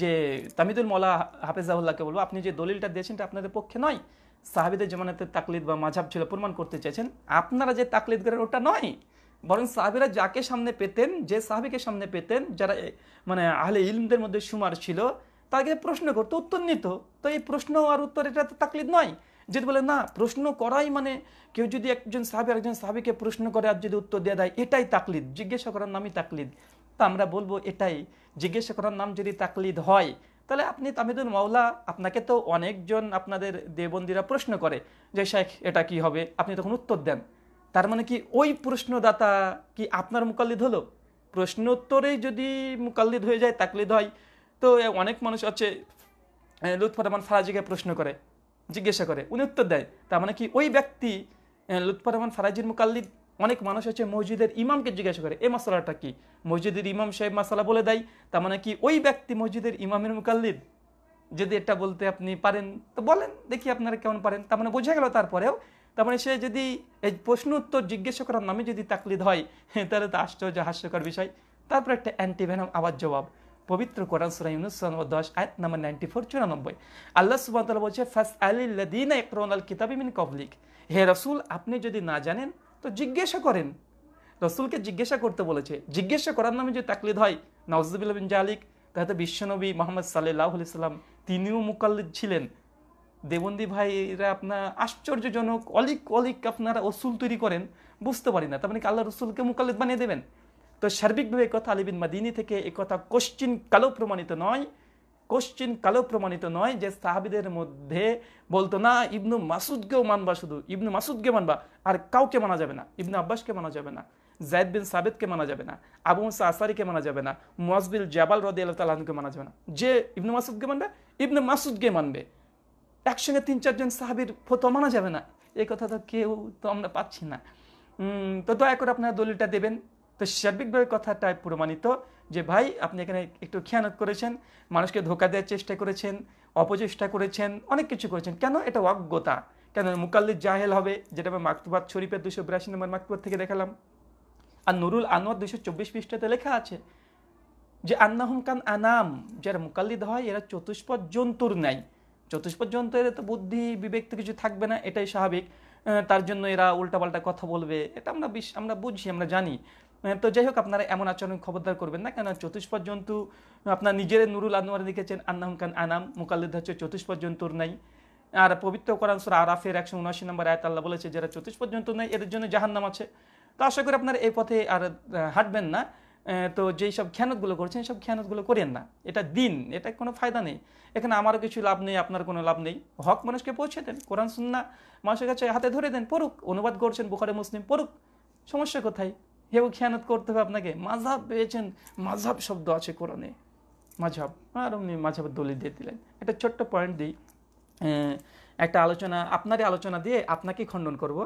যে তামিদুল মোলা হাফেজাউল্লাহকে বলবো আপনি যে দলিলটা দিয়েছেন এটা আপনাদের পক্ষে নয় সাহাবিদের জমানাতে তাকলিদ বা মাঝাব ছিল প্রমাণ করতে চেয়েছেন আপনারা যে তাকলিদ করেন ওটা নয় বরং সাহাবিরা যাকে সামনে পেতেন যে সাহাবিকে সামনে পেতেন যারা মানে আহলে ইলমদের মধ্যে সুমার ছিল তাকে প্রশ্ন করতে উত্তর নিত তো এই প্রশ্ন আর উত্তর এটা তো তাকলিদ নয় যদি বলে না প্রশ্ন করাই মানে কেউ যদি একজন সাহাবি একজন সাহাবিকে প্রশ্ন করে আর যদি উত্তর দেওয়া দেয় এটাই তাকলিদ জিজ্ঞাসা করার নামই তাকলিদ তা আমরা বলবো এটাই জিজ্ঞাসা করার নাম যদি তাকলিদ হয় তাহলে আপনি তামিদুল মাওলা আপনাকে তো অনেকজন আপনাদের দেবন্দিরা প্রশ্ন করে যে শেখ এটা কি হবে আপনি তখন উত্তর দেন তার মানে কি ওই প্রশ্নদাতা কি আপনার মুকাল্লিদ হলো প্রশ্ন উত্তরেই যদি মুকাল্লিদ হয়ে যায় তাকলিদ হয় তো অনেক মানুষ আছে লুৎফর রহমান ফারাজিকে প্রশ্ন করে জিজ্ঞাসা করে উনি উত্তর দেয় তার মানে কি ওই ব্যক্তি লুৎফর রহমান ফারাজির মুকাল্লিদ অনেক মানুষ আছে মসজিদের ইমামকে জিজ্ঞাসা করে এই মশলাটা কি মসজিদের ইমাম সাহেব মশলা বলে দেয় তার মানে কি ওই ব্যক্তি মসজিদের ইমামের মুকাল্লিদ যদি এটা বলতে আপনি পারেন তো বলেন দেখি আপনারা কেমন পারেন তার মানে বোঝা গেল তারপরেও তার মানে সে যদি এই প্রশ্ন উত্তর জিজ্ঞাসা করার নামে যদি তাকলিদ হয় তাহলে তো আশ্চর্য হাস্যকর বিষয় তারপর একটা অ্যান্টিভেনাম আবার জবাব পবিত্র কোরআন সুরাই ইউনুস দশ আয়ত নাম্বার নাইনটি ফোর চুরানব্বই আল্লাহ সুবাদ বলছে ফাস আলিল্লাদিন একরোনাল কবলিক হে রসুল আপনি যদি না জানেন তো জিজ্ঞাসা করেন রসুলকে জিজ্ঞাসা করতে বলেছে জিজ্ঞাসা করার নামে যে তাকলিদ হয় নওয়াজুবিল্লা বিন জালিক তাহলে বিশ্বনবী মোহাম্মদ সাল্লাহ সাল্লাম তিনিও মুকাল্লিদ ছিলেন দেবন্দী ভাইরা আপনার আশ্চর্যজনক অলিক অলিক আপনারা অসুল তৈরি করেন বুঝতে পারি না তার মানে আল্লাহ রসুলকে মুকাল্লিদ বানিয়ে দেবেন তো সার্বিকভাবে একথা আলিবিন মাদিনী থেকে একথা কোশ্চিন কালো প্রমাণিত নয় কোশ্চিন কালেও প্রমাণিত নয় যে সাহাবিদের মধ্যে বলতো না ইবনু মাসুদকেও মানবা শুধু ইবনু মাসুদকে মানবা আর কাউকে মানা যাবে না ইবনু আব্বাসকে মানা যাবে না জায়দ বিন সাবেদকে মানা যাবে না আবু মুসা আসারিকে মানা যাবে না মজবিল জাবাল রদি আল্লাহ তালাহকে মানা যাবে না যে ইবনু মাসুদকে মানবে ইবনু মাসুদকে মানবে একসঙ্গে তিন চারজন সাহাবির ফতো মানা যাবে না এই কথা তো কেউ তো আমরা পাচ্ছি না তো দয়া করে আপনারা দলিলটা দেবেন তো সার্বিকভাবে কথাটা প্রমাণিত যে ভাই আপনি এখানে একটু খেয়ানত করেছেন মানুষকে ধোকা দেওয়ার চেষ্টা করেছেন অপচেষ্টা করেছেন অনেক কিছু করেছেন কেন এটা অজ্ঞতা কেন মুকাল্লিদ জাহেল হবে যেটা আমি মাকতুবাদ শরীফের দুশো বিরাশি নম্বর মাকতুবাদ থেকে দেখালাম আর নুরুল আনোয়ার দুশো চব্বিশ পৃষ্ঠাতে লেখা আছে যে আন্নাহুম কান আনাম যারা মুকাল্লিদ হয় এরা চতুষ্পদ জন্তুর নাই চতুষ্পদ জন্তু এরা তো বুদ্ধি বিবেক তো কিছু থাকবে না এটাই স্বাভাবিক তার জন্য এরা উল্টাপাল্টা কথা বলবে এটা আমরা বিশ আমরা বুঝি আমরা জানি মানে তো যাই হোক আপনারা এমন আচরণ খবরদার করবেন না কেন চতুষ্পদ জন্তু আপনার নিজের নুরুল আনোয়ার লিখেছেন আন্নাম খান আনাম মুকাল্লিদ হচ্ছে চতুষ্পদ জন্তুর নাই আর পবিত্র কোরআন সুরা আরাফের একশো উনআশি নম্বর আয়াত আল্লাহ বলেছে যারা চতুষ্পদ জন্তু নেই এদের জন্য জাহান্নাম আছে তো আশা করি আপনারা এই পথে আর হাঁটবেন না তো যেই সব খেয়ানতগুলো করছেন সব খেয়ানতগুলো করেন না এটা দিন এটা কোনো ফায়দা নেই এখানে আমারও কিছু লাভ নেই আপনার কোনো লাভ নেই হক মানুষকে পৌঁছে দেন কোরআন সুন্না মানুষের কাছে হাতে ধরে দেন পড়ুক অনুবাদ করছেন বুখারে মুসলিম পড়ুক সমস্যা কোথায় হেউ খেয়ানত করতে হবে আপনাকে মাঝাব পেয়েছেন মাঝাব শব্দ আছে কোরআনে মাঝাব আর আপনি মাঝাবের দলিল দিয়ে দিলেন একটা ছোট্ট পয়েন্ট দিই একটা আলোচনা আপনারই আলোচনা দিয়ে আপনাকেই খণ্ডন করব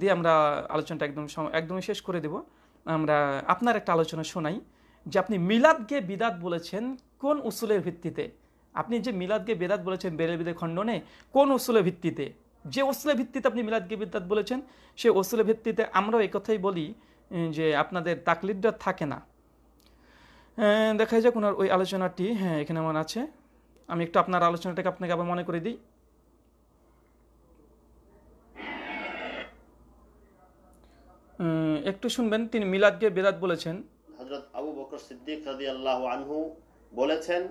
দিয়ে আমরা আলোচনাটা একদম একদমই শেষ করে দেব আমরা আপনার একটা আলোচনা শোনাই যে আপনি মিলাদকে বিদাত বলেছেন কোন উসুলের ভিত্তিতে আপনি যে মিলাদকে বেদাত বলেছেন বিদে খণ্ডনে কোন উসুলের ভিত্তিতে যে ওসলে ভিত্তিতে আপনি মিলাদকে বিদাত বলেছেন সে ওসলে ভিত্তিতে আমরাও কথাই বলি যে আপনাদের তাকলিদটা থাকে না দেখা যাক ওনার ওই আলোচনাটি হ্যাঁ এখানে মনে আছে আমি একটু আপনার আলোচনাটাকে আপনাকে আবার মনে করে দিই একটু শুনবেন তিনি মিলাদকে বেদাত বলেছেন হজরত আবু বকর সিদ্দিক রাজি আল্লাহ আনহু বলেছেন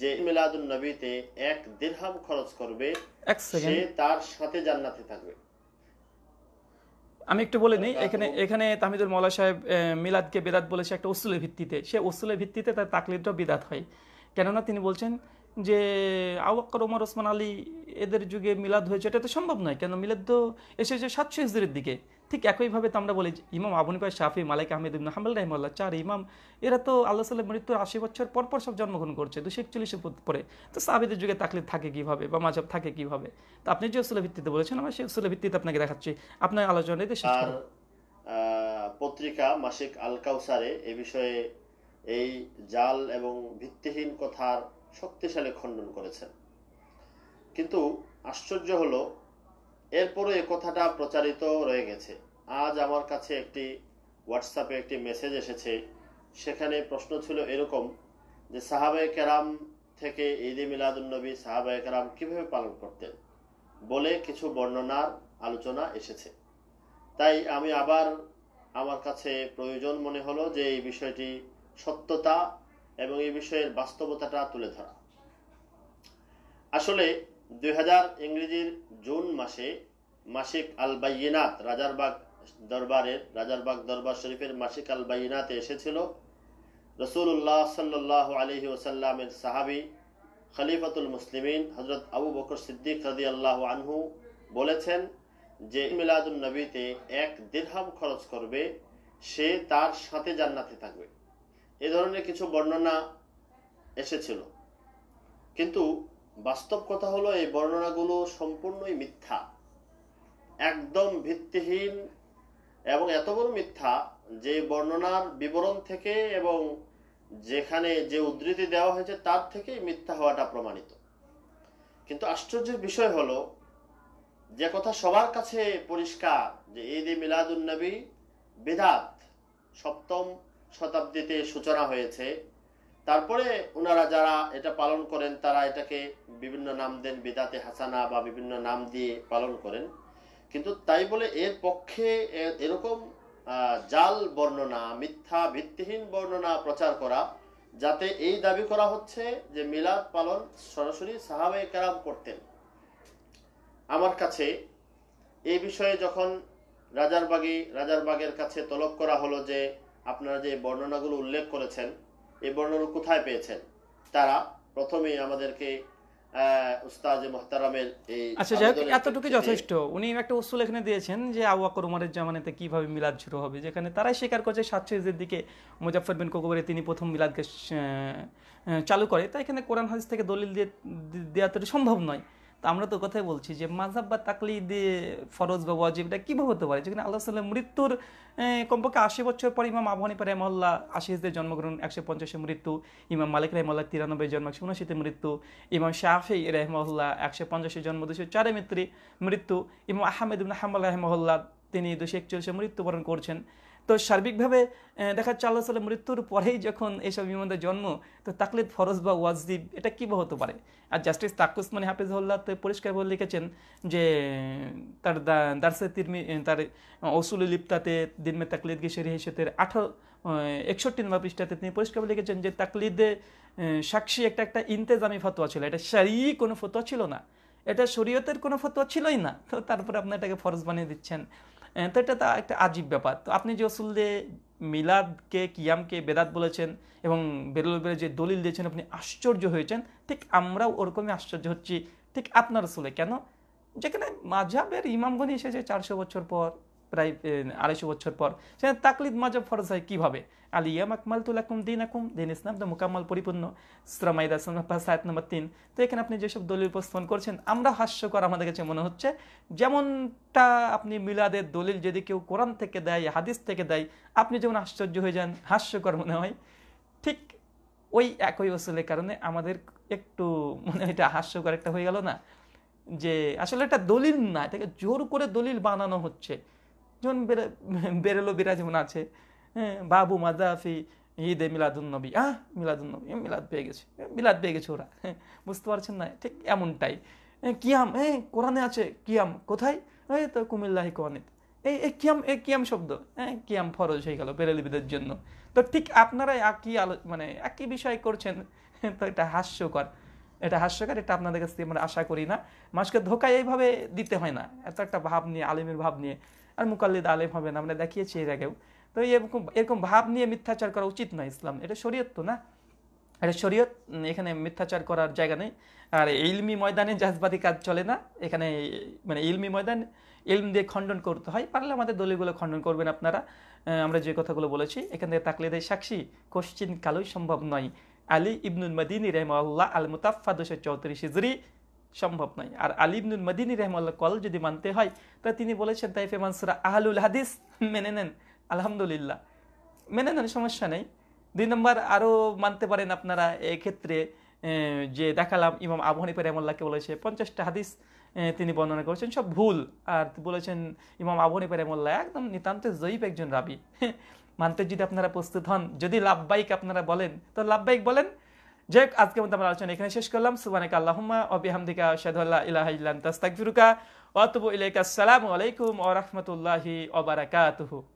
যে মিলাদুল নবীতে এক দিরহাম খরচ করবে সে তার সাথে জান্নাতে থাকবে আমি একটু বলে নিই আচ্ছা, এখানে এখানে তাহমিদুল মৌলা সাহেব মিলাদকে বেদাত বলেছে একটা উসুলের ভিত্তিতে সে উসুলের ভিত্তিতে তার তাকলিদটা বেদাত হয় কেননা তিনি বলছেন যে আওয়াক্কর ওমর ওসমান আলী এদের যুগে মিলাদ হয়েছে এটা তো সম্ভব নয় কেন মিলাদ তো এসেছে সাতশো হিজড়ির দিকে ঠিক একইভাবে তো আমরা বলি ইমাম ভাই শাফি মালিক আহমেদ ইবন হাম্বাল রহমাল্লাহ চার ইমাম এরা তো আল্লাহ সাল্লাহ মৃত্যুর আশি বছর পরপর সব জন্মগ্রহণ করছে দুশো একচল্লিশের পরে তো সাবিদের যুগে তাকলে থাকে কীভাবে বা মাঝাব থাকে কীভাবে তো আপনি যে উসুলের ভিত্তিতে বলেছেন আমরা সেই উসুলের ভিত্তিতে আপনাকে দেখাচ্ছি আপনার আলোচনাতে শেষ পত্রিকা মাসিক আল কাউসারে এ বিষয়ে এই জাল এবং ভিত্তিহীন কথার শক্তিশালী খণ্ডন করেছেন কিন্তু আশ্চর্য হলো এরপরও এ কথাটা প্রচারিত রয়ে গেছে আজ আমার কাছে একটি হোয়াটসঅ্যাপে একটি মেসেজ এসেছে সেখানে প্রশ্ন ছিল এরকম যে সাহাবায় কেরাম থেকে ঈদে মিলাদুলনবী সাহাবায় কেরাম কীভাবে পালন করতেন বলে কিছু বর্ণনার আলোচনা এসেছে তাই আমি আবার আমার কাছে প্রয়োজন মনে হলো যে এই বিষয়টি সত্যতা এবং এই বিষয়ের বাস্তবতাটা তুলে ধরা আসলে দুই হাজার ইংরেজির জুন মাসে মাসিক আল বাইনাত রাজারবাগ দরবারের রাজারবাগ দরবার শরীফের মাসিক আল বাইনাতে এসেছিল রসুল্লাহ সাল্লাহ আলহি ওসাল্লামের সাহাবি খলিফাতুল মুসলিমিন হজরত আবু বকর সিদ্দিক রাজি আল্লাহ আনহু বলেছেন যে মিলাদুল নবীতে এক দীর্হাম খরচ করবে সে তার সাথে জান্নাতে থাকবে এ ধরনের কিছু বর্ণনা এসেছিল কিন্তু বাস্তব কথা হলো এই বর্ণনাগুলো সম্পূর্ণই মিথ্যা একদম ভিত্তিহীন এবং এত বড় মিথ্যা যে বর্ণনার বিবরণ থেকে এবং যেখানে যে উদ্ধৃতি দেওয়া হয়েছে তার থেকেই মিথ্যা হওয়াটা প্রমাণিত কিন্তু আশ্চর্যের বিষয় হলো যে কথা সবার কাছে পরিষ্কার যে ঈদ এ নবী বেদাত সপ্তম শতাব্দীতে সূচনা হয়েছে তারপরে ওনারা যারা এটা পালন করেন তারা এটাকে বিভিন্ন নাম দেন বিদাতে হাসানা বা বিভিন্ন নাম দিয়ে পালন করেন কিন্তু তাই বলে এর পক্ষে এরকম জাল বর্ণনা মিথ্যা ভিত্তিহীন বর্ণনা প্রচার করা যাতে এই দাবি করা হচ্ছে যে মিলাদ পালন সরাসরি সাহাবে কেরাম করতেন আমার কাছে এই বিষয়ে যখন রাজারবাগি রাজারবাগের কাছে তলব করা হলো যে আপনারা যে বর্ণনাগুলো উল্লেখ করেছেন এই বর্ণনা কোথায় পেয়েছেন তারা প্রথমেই আমাদেরকে আচ্ছা এতটুকু যথেষ্ট উনি একটা দিয়েছেন যে কিভাবে মিলাদ হবে যেখানে তারাই করছে দিকে তিনি প্রথম মিলাদকে চালু করে তাই এখানে কোরআন থেকে দলিল দিয়ে দেওয়া তো সম্ভব নয় তো আমরা তো কথাই বলছি যে মাঝাব বা তাকলিদ ফরজ বা ওয়াজিব এটা কীভাবে হতে পারে যেখানে আল্লাহ সাল্লাম মৃত্যুর কমপক্ষে আশি বছর পর ইমাম আবহানি পারে রহমল্লা আশিসদের জন্মগ্রহণ একশো পঞ্চাশে মৃত্যু ইমাম মালিক রহমল্লা তিরানব্বই জন্ম একশো উনআশিতে মৃত্যু ইমাম শাহি রহমল্লা একশো পঞ্চাশে জন্ম দুশো চারে মৃত্যু ইমাম আহমেদ হাম্মাল রহমল্লা তিনি দুশো একচল্লিশে মৃত্যুবরণ করছেন তো সার্বিকভাবে দেখা যাচ্ছে আল্লাহ মৃত্যুর পরেই যখন এইসব ইমানদের জন্ম তো তাকলিদ ফরজ বা ওয়াজদিব এটা কি হতে পারে আর জাস্টিস মানে হাফিজ হল্লা তো পরিষ্কার বলে লিখেছেন যে তার দার্সে তিরমি তার অসুল লিপ্তাতে দিনমে তাকলিদ গিসের হিসেতের আঠারো একষট্টি নম্বর পৃষ্ঠাতে তিনি পরিষ্কার লিখেছেন যে তাকলিদে সাক্ষী একটা একটা ইন্তেজামি ফতোয়া ছিল এটা সারি কোনো ফতোয়া ছিল না এটা শরীয়তের কোনো ফতোয়া ছিলই না তো তারপরে আপনি এটাকে ফরজ বানিয়ে দিচ্ছেন তো এটা তা একটা আজীব ব্যাপার তো আপনি যে ওসুলদে মিলাদকে কিয়ামকে বেদাত বলেছেন এবং বেরুলবের যে দলিল দিয়েছেন আপনি আশ্চর্য হয়েছেন ঠিক আমরাও ওরকমই আশ্চর্য হচ্ছি ঠিক আপনার আসলে কেন যেখানে মাঝাবের ইমামগণ এসেছে চারশো বছর পর প্রায় আড়াইশো বছর পর সেখানে তাকলিদ মাজব ফরজ হয় কীভাবে ইয়াম আকমাল আকুম দিন আকুম দিন ইসলাম দা মোকাম্মল পরিপূর্ণ দাস সাত নম্বর তিন তো এখানে আপনি যেসব দলিল উপস্থাপন করছেন আমরা হাস্যকর আমাদের কাছে মনে হচ্ছে যেমনটা আপনি মিলাদের দলিল যদি কেউ কোরআন থেকে দেয় হাদিস থেকে দেয় আপনি যেমন আশ্চর্য হয়ে যান হাস্যকর মনে হয় ঠিক ওই একই ওসলের কারণে আমাদের একটু মনে এটা হাস্যকর একটা হয়ে গেল না যে আসলে এটা দলিল না এটাকে জোর করে দলিল বানানো হচ্ছে যেমন বেরেলো যেমন আছে হ্যাঁ বাবু মাদাফি ঈদে মিলাদুলনবী আহ মিলাদুলনবী মিলাদ পেয়ে গেছে মিলাদ পেয়ে গেছে ওরা হ্যাঁ, বুঝতে পারছেন না ঠিক এমনটাই কিয়াম এ কোরআনে আছে কিয়াম কোথায় এই তো কুমিল্লাহি কোরআনে এই এ কিয়াম এ কিয়াম শব্দ হ্যাঁ কিয়াম ফরজ হয়ে গেল বেরেলিবিদের জন্য তো ঠিক আপনারা একই আলো মানে একই বিষয় করছেন তো এটা হাস্যকর এটা হাস্যকর এটা আপনাদের কাছ থেকে আমরা আশা করি না মানুষকে ধোকা এইভাবে দিতে হয় না এত একটা ভাব নিয়ে আলিমের ভাব নিয়ে আর মুকাল্লিদ আলেম হবে না আমরা দেখিয়েছি এর আগেও তো এরকম এরকম ভাব নিয়ে মিথ্যাচার করা উচিত নয় ইসলাম এটা শরীয়ত তো না এটা শরীয়ত এখানে মিথ্যাচার করার জায়গা নেই আর ইলমি ময়দানে জাজবাদী কাজ চলে না এখানে মানে ইলমি ময়দান ইলম দিয়ে খণ্ডন করতে হয় পারলে আমাদের দলিলগুলো খণ্ডন করবেন আপনারা আমরা যে কথাগুলো বলেছি এখান থেকে দেয় সাক্ষী কোশ্চিন কালোই সম্ভব নয় আলী ইবনুল মদিনী রহমাল্লাহ আল মুতাফা দুশো চৌত্রিশ হিজরি সম্ভব নয় আর আলিবনুল মদিনী রহমাল্লা কল যদি মানতে হয় তা তিনি বলেছেন তাইফে মানসুরা আহলুল হাদিস মেনে নেন আলহামদুলিল্লাহ মেনে নেন সমস্যা নেই দুই নম্বর আরও মানতে পারেন আপনারা এক্ষেত্রে যে দেখালাম ইমাম আবহানিফা হানিফা রহমাল্লাহকে বলেছে পঞ্চাশটা হাদিস তিনি বর্ণনা করেছেন সব ভুল আর বলেছেন ইমাম আবহানিফা হানিফা রহমাল্লাহ একদম নিতান্ত জয়ীব একজন রাবি মানতে যদি আপনারা প্রস্তুত হন যদি লাভবাইক আপনারা বলেন তো লাভবাইক বলেন যাই আজকে মতো আমার আলোচনা এখানে শেষ করলাম সুবানিক আল্লাহমা অবিহামদিকা শাহুল্লাহ ইলাহ ইল্লান তাস্তাকফিরুকা ওয়াতুবু ইলাইকা আসসালামু আলাইকুম ওয়া রাহমাতুল্লাহি